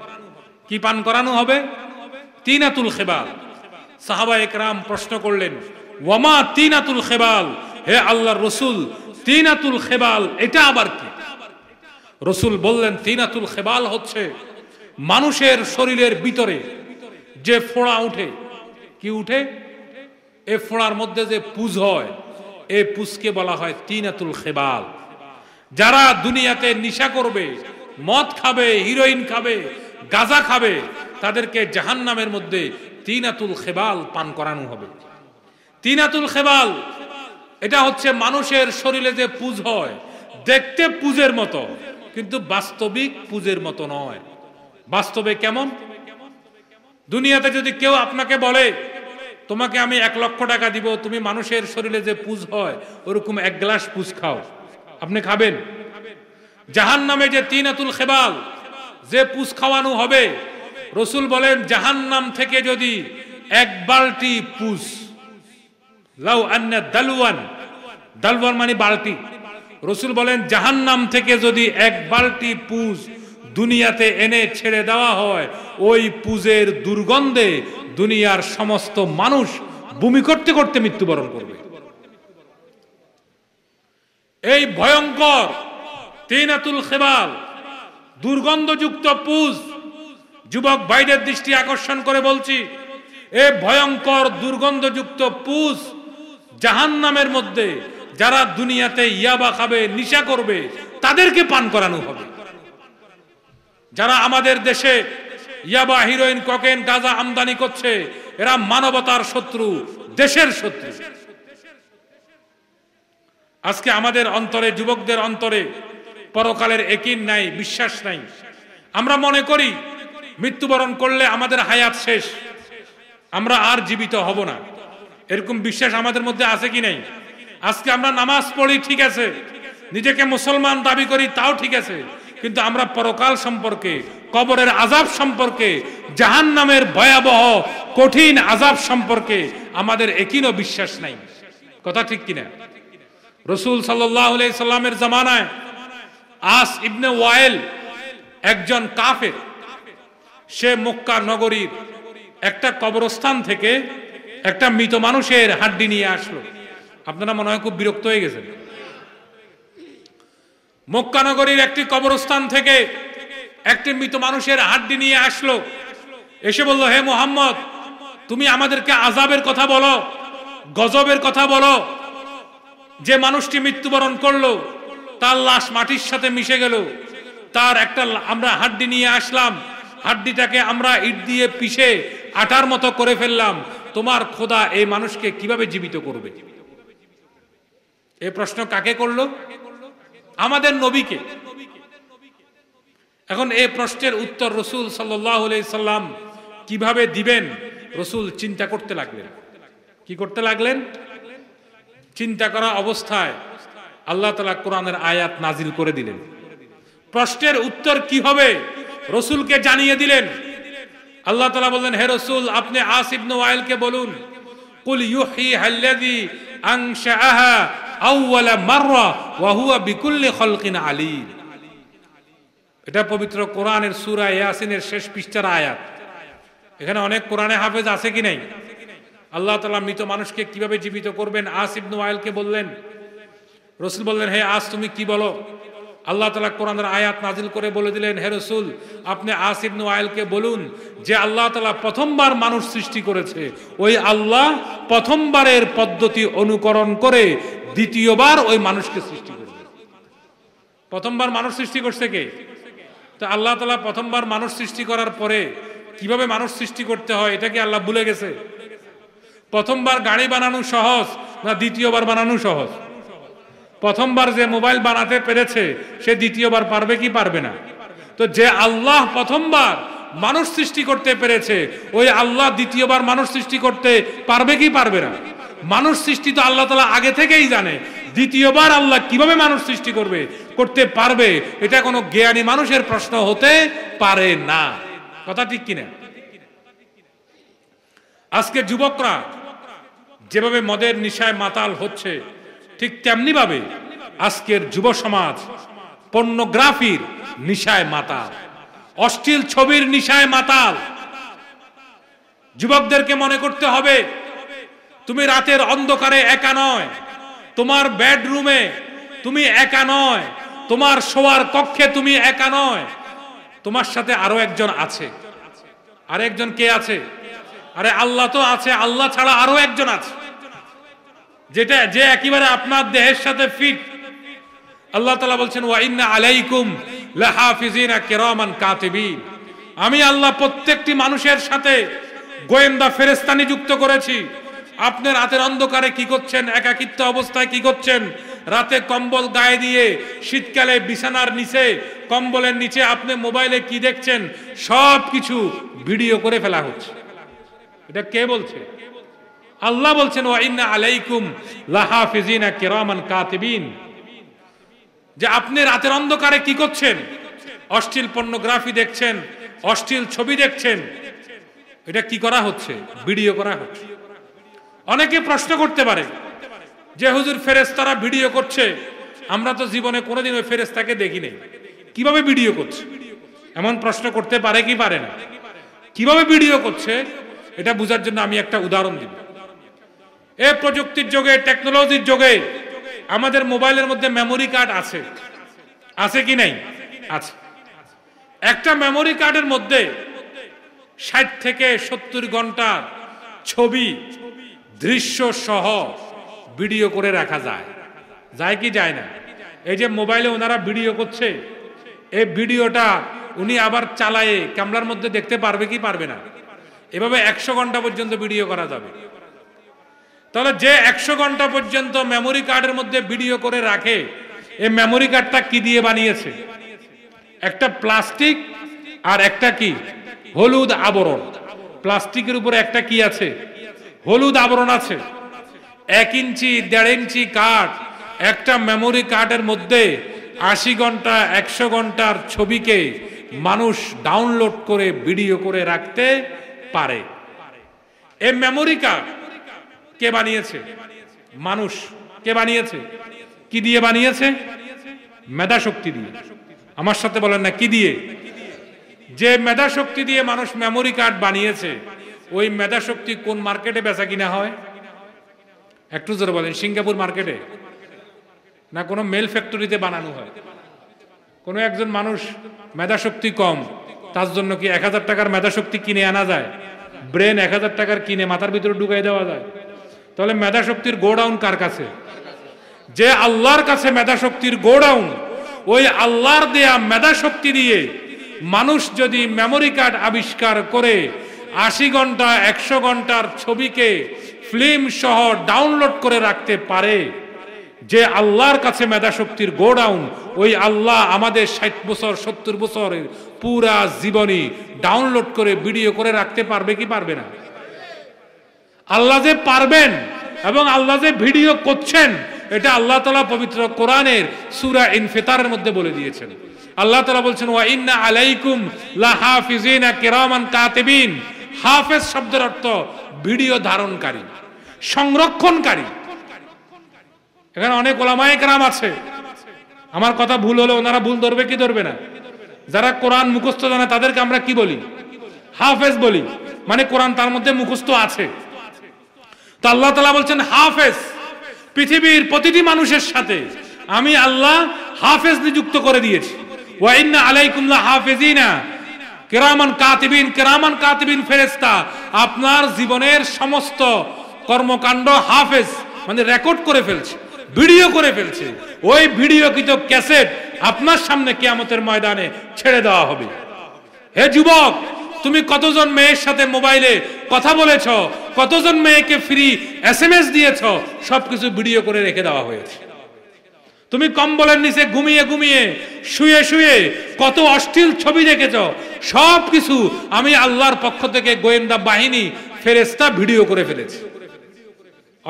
কি পান করানো হবে তিন আতুল খেবাল সাহাবা একরাম প্রশ্ন করলেন ওয়ামা আতুল খেবাল হে আল্লাহ রসুল তিন আতুল খেবাল এটা আবার কি রসুল বললেন তিন আতুল খেবাল হচ্ছে মানুষের শরীরের ভিতরে যে ফোড়া উঠে কি উঠে এ ফোড়ার মধ্যে যে পুজ হয় এ পুজকে বলা হয় তিনাতুল খেবাল যারা দুনিয়াতে নিশা করবে মদ খাবে হিরোইন খাবে গাজা খাবে তাদেরকে জাহান নামের মধ্যে তিনাতুল খেবাল পান করানো হবে তিনাতুল খেবাল এটা হচ্ছে মানুষের শরীরে যে পুজ হয় দেখতে পুজের মতো কিন্তু বাস্তবিক পুজের মতো নয় বাস্তবে কেমন দুনিয়াতে যদি কেউ আপনাকে বলে তোমাকে আমি এক লক্ষ টাকা দিব তুমি মানুষের শরীরে যে পুজ হয় ওরকম এক গ্লাস পুজ খাও আপনি খাবেন জাহান নামে যে তিন আতুল খেবাল যে পুজ খাওয়ানো হবে রসুল বলেন জাহান নাম থেকে যদি এক বালতি পুজ লাউ আন্না দালুয়ান দালুয়ান মানে বালতি রসুল বলেন জাহান নাম থেকে যদি এক বালতি পুজ দুনিয়াতে এনে ছেড়ে দেওয়া হয় ওই পুজের দুর্গন্ধে দুনিয়ার সমস্ত মানুষ ভূমি করতে করতে মৃত্যুবরণ করবে এই ভয়ঙ্কর তিনাতুল খেবাল দুর্গন্ধযুক্ত পুজ যুবক বাইরের দৃষ্টি আকর্ষণ করে বলছি এ ভয়ঙ্কর দুর্গন্ধযুক্ত পুজ জাহান নামের মধ্যে যারা দুনিয়াতে ইয়াবা খাবে নিশা করবে তাদেরকে পান করানো হবে যারা আমাদের দেশে ইয়াবা হিরোইন ককেন গাঁজা আমদানি করছে এরা মানবতার শত্রু দেশের শত্রু আজকে আমাদের অন্তরে যুবকদের অন্তরে পরকালের একিন নাই বিশ্বাস নাই আমরা মনে করি মৃত্যুবরণ করলে আমাদের হায়াত শেষ আমরা আর জীবিত হব না এরকম বিশ্বাস আমাদের মধ্যে আছে কি নাই আজকে আমরা নামাজ পড়ি ঠিক আছে নিজেকে মুসলমান দাবি করি তাও ঠিক আছে কিন্তু আমরা পরকাল সম্পর্কে কবরের আজাব সম্পর্কে জাহান নামের ভয়াবহ কঠিন আজাব সম্পর্কে আমাদের একিনও বিশ্বাস নাই কথা ঠিক কিনা রসুল সাল্লামের জামানায় আস ইবনে ওয়াইল একজন কাফের সে মক্কা নগরীর একটা কবরস্থান থেকে একটা মৃত মানুষের হাড্ডি নিয়ে আসলো আপনারা মনে হয় খুব বিরক্ত হয়ে গেছেন মক্কানগরীর একটি কবরস্থান থেকে একটি মৃত মানুষের হাড্ডি নিয়ে আসলো এসে বলল হে মোহাম্মদ তুমি আমাদেরকে আজাবের কথা বলো গজবের কথা বলো যে মানুষটি মৃত্যুবরণ করলো তার লাশ মাটির সাথে মিশে গেল তার একটা আমরা হাড্ডি নিয়ে আসলাম হাড্ডিটাকে আমরা ইট দিয়ে পিষে আটার মতো করে ফেললাম তোমার খোদা এই মানুষকে কিভাবে জীবিত করবে এ প্রশ্ন কাকে করলো আমাদের নবীকে এখন এ প্রশ্নের উত্তর রসুল সাল্লাম কিভাবে দিবেন রসুল চিন্তা করতে লাগলেন কি করতে লাগলেন চিন্তা করা অবস্থায় আল্লাহ তালা কোরআনের আয়াত নাজিল করে দিলেন প্রশ্নের উত্তর কি হবে রসুলকে জানিয়ে দিলেন আল্লাহ তালা বললেন হে রসুল আপনি আসিবন ওয়াইলকে বলুন কুল ইউহি হাল্লাদি আংশাহা আউ্বালা মাররা ওয়াহুয়া বিকুল্লি খলকিন আলিম এটা পবিত্র কোরআনের সুরা ইয়াসিনের শেষ পৃষ্ঠার আয়াত এখানে অনেক কোরআনে হাফেজ আছে কি নাই আল্লাহ তালা মৃত মানুষকে কিভাবে জীবিত করবেন আসিফ আয়লকে বললেন রসুল বললেন হে আস তুমি কি বলো আল্লাহ তালা কোরআনের আয়াত নাজিল করে বলে দিলেন হে রসুল আপনি আসিফ নোয়াইলকে বলুন যে আল্লাহ তালা প্রথমবার মানুষ সৃষ্টি করেছে ওই আল্লাহ প্রথমবারের পদ্ধতি অনুকরণ করে দ্বিতীয়বার ওই মানুষকে সৃষ্টি করবে প্রথমবার মানুষ সৃষ্টি করছে কে তো আল্লাহ তালা প্রথমবার মানুষ সৃষ্টি করার পরে কিভাবে মানুষ সৃষ্টি করতে হয় এটা কি আল্লাহ ভুলে গেছে প্রথমবার গাড়ি বানানো সহজ না দ্বিতীয়বার বানানো সহজ প্রথমবার যে মোবাইল বানাতে পেরেছে সে দ্বিতীয়বার পারবে কি পারবে না তো যে আল্লাহ প্রথমবার মানুষ সৃষ্টি করতে পেরেছে ওই আল্লাহ দ্বিতীয়বার মানুষ সৃষ্টি করতে পারবে কি পারবে না মানুষ সৃষ্টি তো আল্লাহ তালা আগে থেকেই জানে দ্বিতীয়বার আল্লাহ কিভাবে মানুষ সৃষ্টি করবে করতে পারবে এটা কোনো জ্ঞানী মানুষের প্রশ্ন হতে পারে না কথা ঠিক কিনা আজকে যুবকরা যেভাবে মদের নিশায় মাতাল হচ্ছে ঠিক তেমনি ভাবে আজকের যুব সমাজ পর্নোগ্রাফির নিশায় মাতাল অশ্লীল ছবির নিশায় মাতাল যুবকদেরকে মনে করতে হবে তুমি রাতের অন্ধকারে একা নয় তোমার বেডরুমে তুমি একা নয় তোমার শোয়ার কক্ষে তুমি একা নয় তোমার সাথে আরো একজন আছে আর একজন কে আছে আরে আল্লাহ তো আছে আল্লাহ ছাড়া আরো একজন আছে যেটা যে একেবারে আপনার দেহের সাথে ফিট আল্লাহ তালা বলছেন ওয়াইন্না আলাইকুম লেহাফিজিনা কেরমান কাতিবি আমি আল্লাহ প্রত্যেকটি মানুষের সাথে গোয়েন্দা ফেরেস্তা নিযুক্ত করেছি আপনি রাতের অন্ধকারে কি করছেন একাকিত্ব অবস্থায় কি করছেন রাতে কম্বল গায়ে দিয়ে শীতকালে বিছানার নিচে কম্বলের নিচে আপনি মোবাইলে কি দেখছেন সব কিছু ভিডিও করে ফেলা হচ্ছে এটা কে বলছে আল্লাহ বলছেন ওয়াইন্না আলাইকুম লাহাফিজিনা কিরামান কাতিবিন যে আপনি রাতের অন্ধকারে কি করছেন অশ্লীল পর্নোগ্রাফি দেখছেন অশ্লীল ছবি দেখছেন এটা কি করা হচ্ছে ভিডিও করা হচ্ছে অনেকে প্রশ্ন করতে পারে যে হুজুর ফেরেস্তারা ভিডিও করছে আমরা তো জীবনে কোনোদিন ওই ফেরেস্তাকে দেখি নেই কিভাবে ভিডিও করছে এমন প্রশ্ন করতে পারে কি পারে না কিভাবে ভিডিও করছে এটা বোঝার জন্য আমি একটা উদাহরণ দিব এ প্রযুক্তির যুগে টেকনোলজির যুগে আমাদের মোবাইলের মধ্যে মেমোরি কার্ড আছে আছে কি নাই আছে একটা মেমোরি কার্ডের মধ্যে ষাট থেকে সত্তর ঘন্টার ছবি দৃশ্য সহ ভিডিও করে রাখা যায় যায় কি যায় না এই যে মোবাইলে ওনারা ভিডিও করছে এই ভিডিওটা উনি আবার চালায়ে ক্যামেরার মধ্যে দেখতে পারবে কি পারবে না এভাবে একশো ঘন্টা পর্যন্ত ভিডিও করা যাবে তাহলে যে একশো ঘন্টা পর্যন্ত মেমোরি কার্ডের মধ্যে ভিডিও করে রাখে এই মেমোরি কার্ডটা কি দিয়ে বানিয়েছে একটা প্লাস্টিক আর একটা কি হলুদ আবরণ প্লাস্টিকের উপরে একটা কি আছে হলুদ আবরণ আছে এক ইঞ্চি দেড় ইঞ্চি কার্ড একটা মেমোরি কার্ডের মধ্যে আশি ঘন্টা একশো ঘন্টার ছবিকে মানুষ ডাউনলোড করে ভিডিও করে রাখতে পারে এ মেমোরি কার্ড কে বানিয়েছে মানুষ কে বানিয়েছে কি দিয়ে বানিয়েছে মেধা শক্তি দিয়ে আমার সাথে বলেন না কি দিয়ে যে মেধা শক্তি দিয়ে মানুষ মেমোরি কার্ড বানিয়েছে ওই মেধা শক্তি কোন মার্কেটে বেচা কিনা হয় একটু জোরে বলেন সিঙ্গাপুর মার্কেটে না কোনো মেল ফ্যাক্টরিতে বানানো হয় কোনো একজন মানুষ মেধা শক্তি কম তার জন্য কি এক হাজার টাকার মেধাশক্তি কিনে আনা যায় ব্রেন এক হাজার টাকার কিনে মাথার ভিতরে ঢুকাই দেওয়া যায় তাহলে মেধা শক্তির গোডাউন কার কাছে যে আল্লাহর কাছে মেধা শক্তির গোডাউন ওই আল্লাহর দেয়া মেধাশক্তি দিয়ে মানুষ যদি মেমোরি কার্ড আবিষ্কার করে আশি ঘন্টা একশো ঘন্টার ছবিকে ফিল্ম সহ ডাউনলোড করে রাখতে পারে যে আল্লাহর কাছে মেধাশক্তির গোডাউন ওই আল্লাহ আমাদের ষাট বছর সত্তর বছরের পুরা জীবনী ডাউনলোড করে ভিডিও করে রাখতে পারবে কি পারবে না আল্লাহ যে পারবেন এবং আল্লাহ যে ভিডিও করছেন এটা আল্লাহ তালা পবিত্র কোরআনের সুরা ইনফেতারের মধ্যে বলে দিয়েছেন আল্লাহ তালা বলছেন ওয়া ইন্না আলাইকুম লাহা ফিজিনা কেরামান কাতেবিন হাফেজ শব্দের অর্থ ভিডিও ধারণকারী সংরক্ষণকারী এখানে অনেক ওলামায় গ্রাম আছে আমার কথা ভুল হলে ওনারা ভুল ধরবে কি ধরবে না যারা কোরআন মুখস্থ জানে তাদেরকে আমরা কি বলি হাফেজ বলি মানে কোরআন তার মধ্যে মুখস্থ আছে তো আল্লাহ তালা বলছেন হাফেজ পৃথিবীর প্রতিটি মানুষের সাথে আমি আল্লাহ হাফেজ নিযুক্ত করে দিয়েছি ওয়াইন্না আলাইকুমলা হাফেজিনা কেরামান কাতিবিন কেরামান কাতিবিন ফেরেস্তা আপনার জীবনের সমস্ত কর্মকাণ্ড হাফেজ মানে রেকর্ড করে ফেলছে ভিডিও করে ফেলছে ওই ভিডিও কিছু ক্যাসেট আপনার সামনে কেয়ামতের ময়দানে ছেড়ে দেওয়া হবে হে যুবক তুমি কতজন মেয়ের সাথে মোবাইলে কথা বলেছ কতজন মেয়েকে ফ্রি এস এম এস দিয়েছ সবকিছু ভিডিও করে রেখে দেওয়া হয়েছে তুমি কম্বলের নিচে ঘুমিয়ে ঘুমিয়ে শুয়ে শুয়ে কত অশ্লীল ছবি দেখেছ সব কিছু আমি আল্লাহর পক্ষ থেকে গোয়েন্দা বাহিনী ফেরেস্তা ভিডিও করে ফেলেছি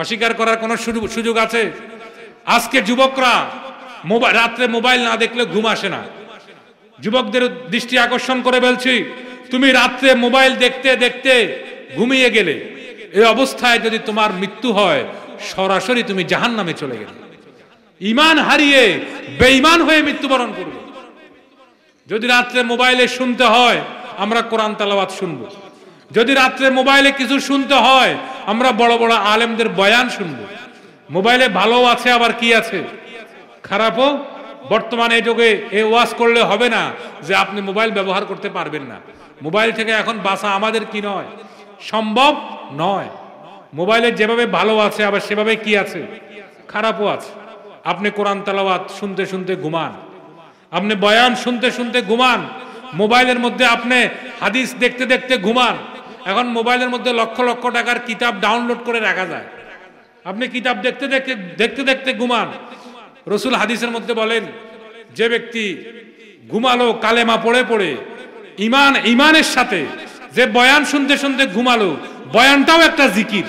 অস্বীকার করার কোনো সুযোগ আছে আজকে যুবকরা রাত্রে মোবাইল না দেখলে ঘুম আসে না যুবকদের দৃষ্টি আকর্ষণ করে বলছি তুমি রাত্রে মোবাইল দেখতে দেখতে ঘুমিয়ে গেলে এই অবস্থায় যদি তোমার মৃত্যু হয় সরাসরি তুমি জাহান নামে চলে গেলে ইমান হারিয়ে বেঈমান হয়ে মৃত্যুবরণ করবে যদি রাত্রে মোবাইলে শুনতে হয় আমরা কোরআন তালাবাদ শুনব যদি রাত্রে মোবাইলে কিছু শুনতে হয় আমরা বড় বড় আলেমদের বয়ান শুনব মোবাইলে ভালো আছে আবার কি আছে খারাপও বর্তমানে এই যুগে এ ওয়াজ করলে হবে না যে আপনি মোবাইল ব্যবহার করতে পারবেন না মোবাইল থেকে এখন বাসা আমাদের কি নয় সম্ভব নয় মোবাইলের যেভাবে ভালো আছে আবার সেভাবে কি আছে খারাপও আছে আপনি কোরআন তালাওয়াত শুনতে শুনতে ঘুমান আপনি বয়ান শুনতে শুনতে ঘুমান মোবাইলের মধ্যে আপনি হাদিস দেখতে দেখতে ঘুমান এখন মোবাইলের মধ্যে লক্ষ লক্ষ টাকার কিতাব ডাউনলোড করে রাখা যায় আপনি কিতাব দেখতে দেখতে দেখতে দেখতে ঘুমান রসুল হাদিসের মধ্যে বলেন যে ব্যক্তি ঘুমালো কালেমা পড়ে পড়ে ইমান ইমানের সাথে যে বয়ান শুনতে শুনতে ঘুমালো বয়ানটাও একটা জিকির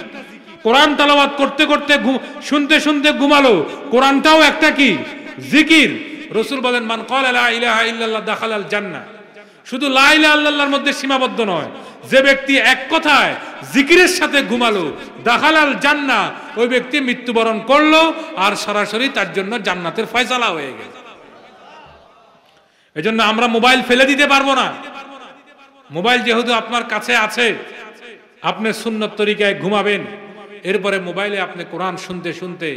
কোরআন তালাবাদ করতে করতে শুনতে শুনতে ঘুমালো কোরআনটাও একটা কি জিকির রসুল বলেন মান কল দাখাল আল জান্না শুধু লাইলা আল্লাহর মধ্যে সীমাবদ্ধ নয় যে ব্যক্তি এক কথায় জিকিরের সাথে ঘুমালো দাখালাল জান্না ওই ব্যক্তি মৃত্যুবরণ করলো আর সরাসরি তার জন্য জান্নাতের ফয়সালা হয়ে গেল এই জন্য আমরা মোবাইল ফেলে দিতে পারবো না মোবাইল যেহেতু আপনার কাছে আছে আপনি সুন্নত তরিকায় ঘুমাবেন এরপরে মোবাইলে আপনি কোরআন শুনতে শুনতে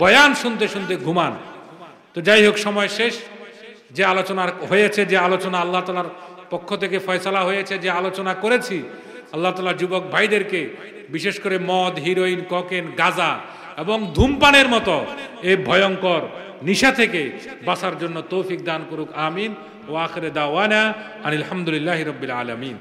বয়ান শুনতে শুনতে ঘুমান তো যাই হোক সময় শেষ যে আলোচনা হয়েছে যে আলোচনা আল্লাহ তালার পক্ষ থেকে ফয়সলা হয়েছে যে আলোচনা করেছি আল্লাহ তালা যুবক ভাইদেরকে বিশেষ করে মদ হিরোইন ককেন গাজা এবং ধূমপানের মতো এ ভয়ঙ্কর নিশা থেকে বাসার জন্য তৌফিক দান করুক আমিন ও আখরে দাওয়ানা আনিলামদুলিল্লাহ রবিল আলমিন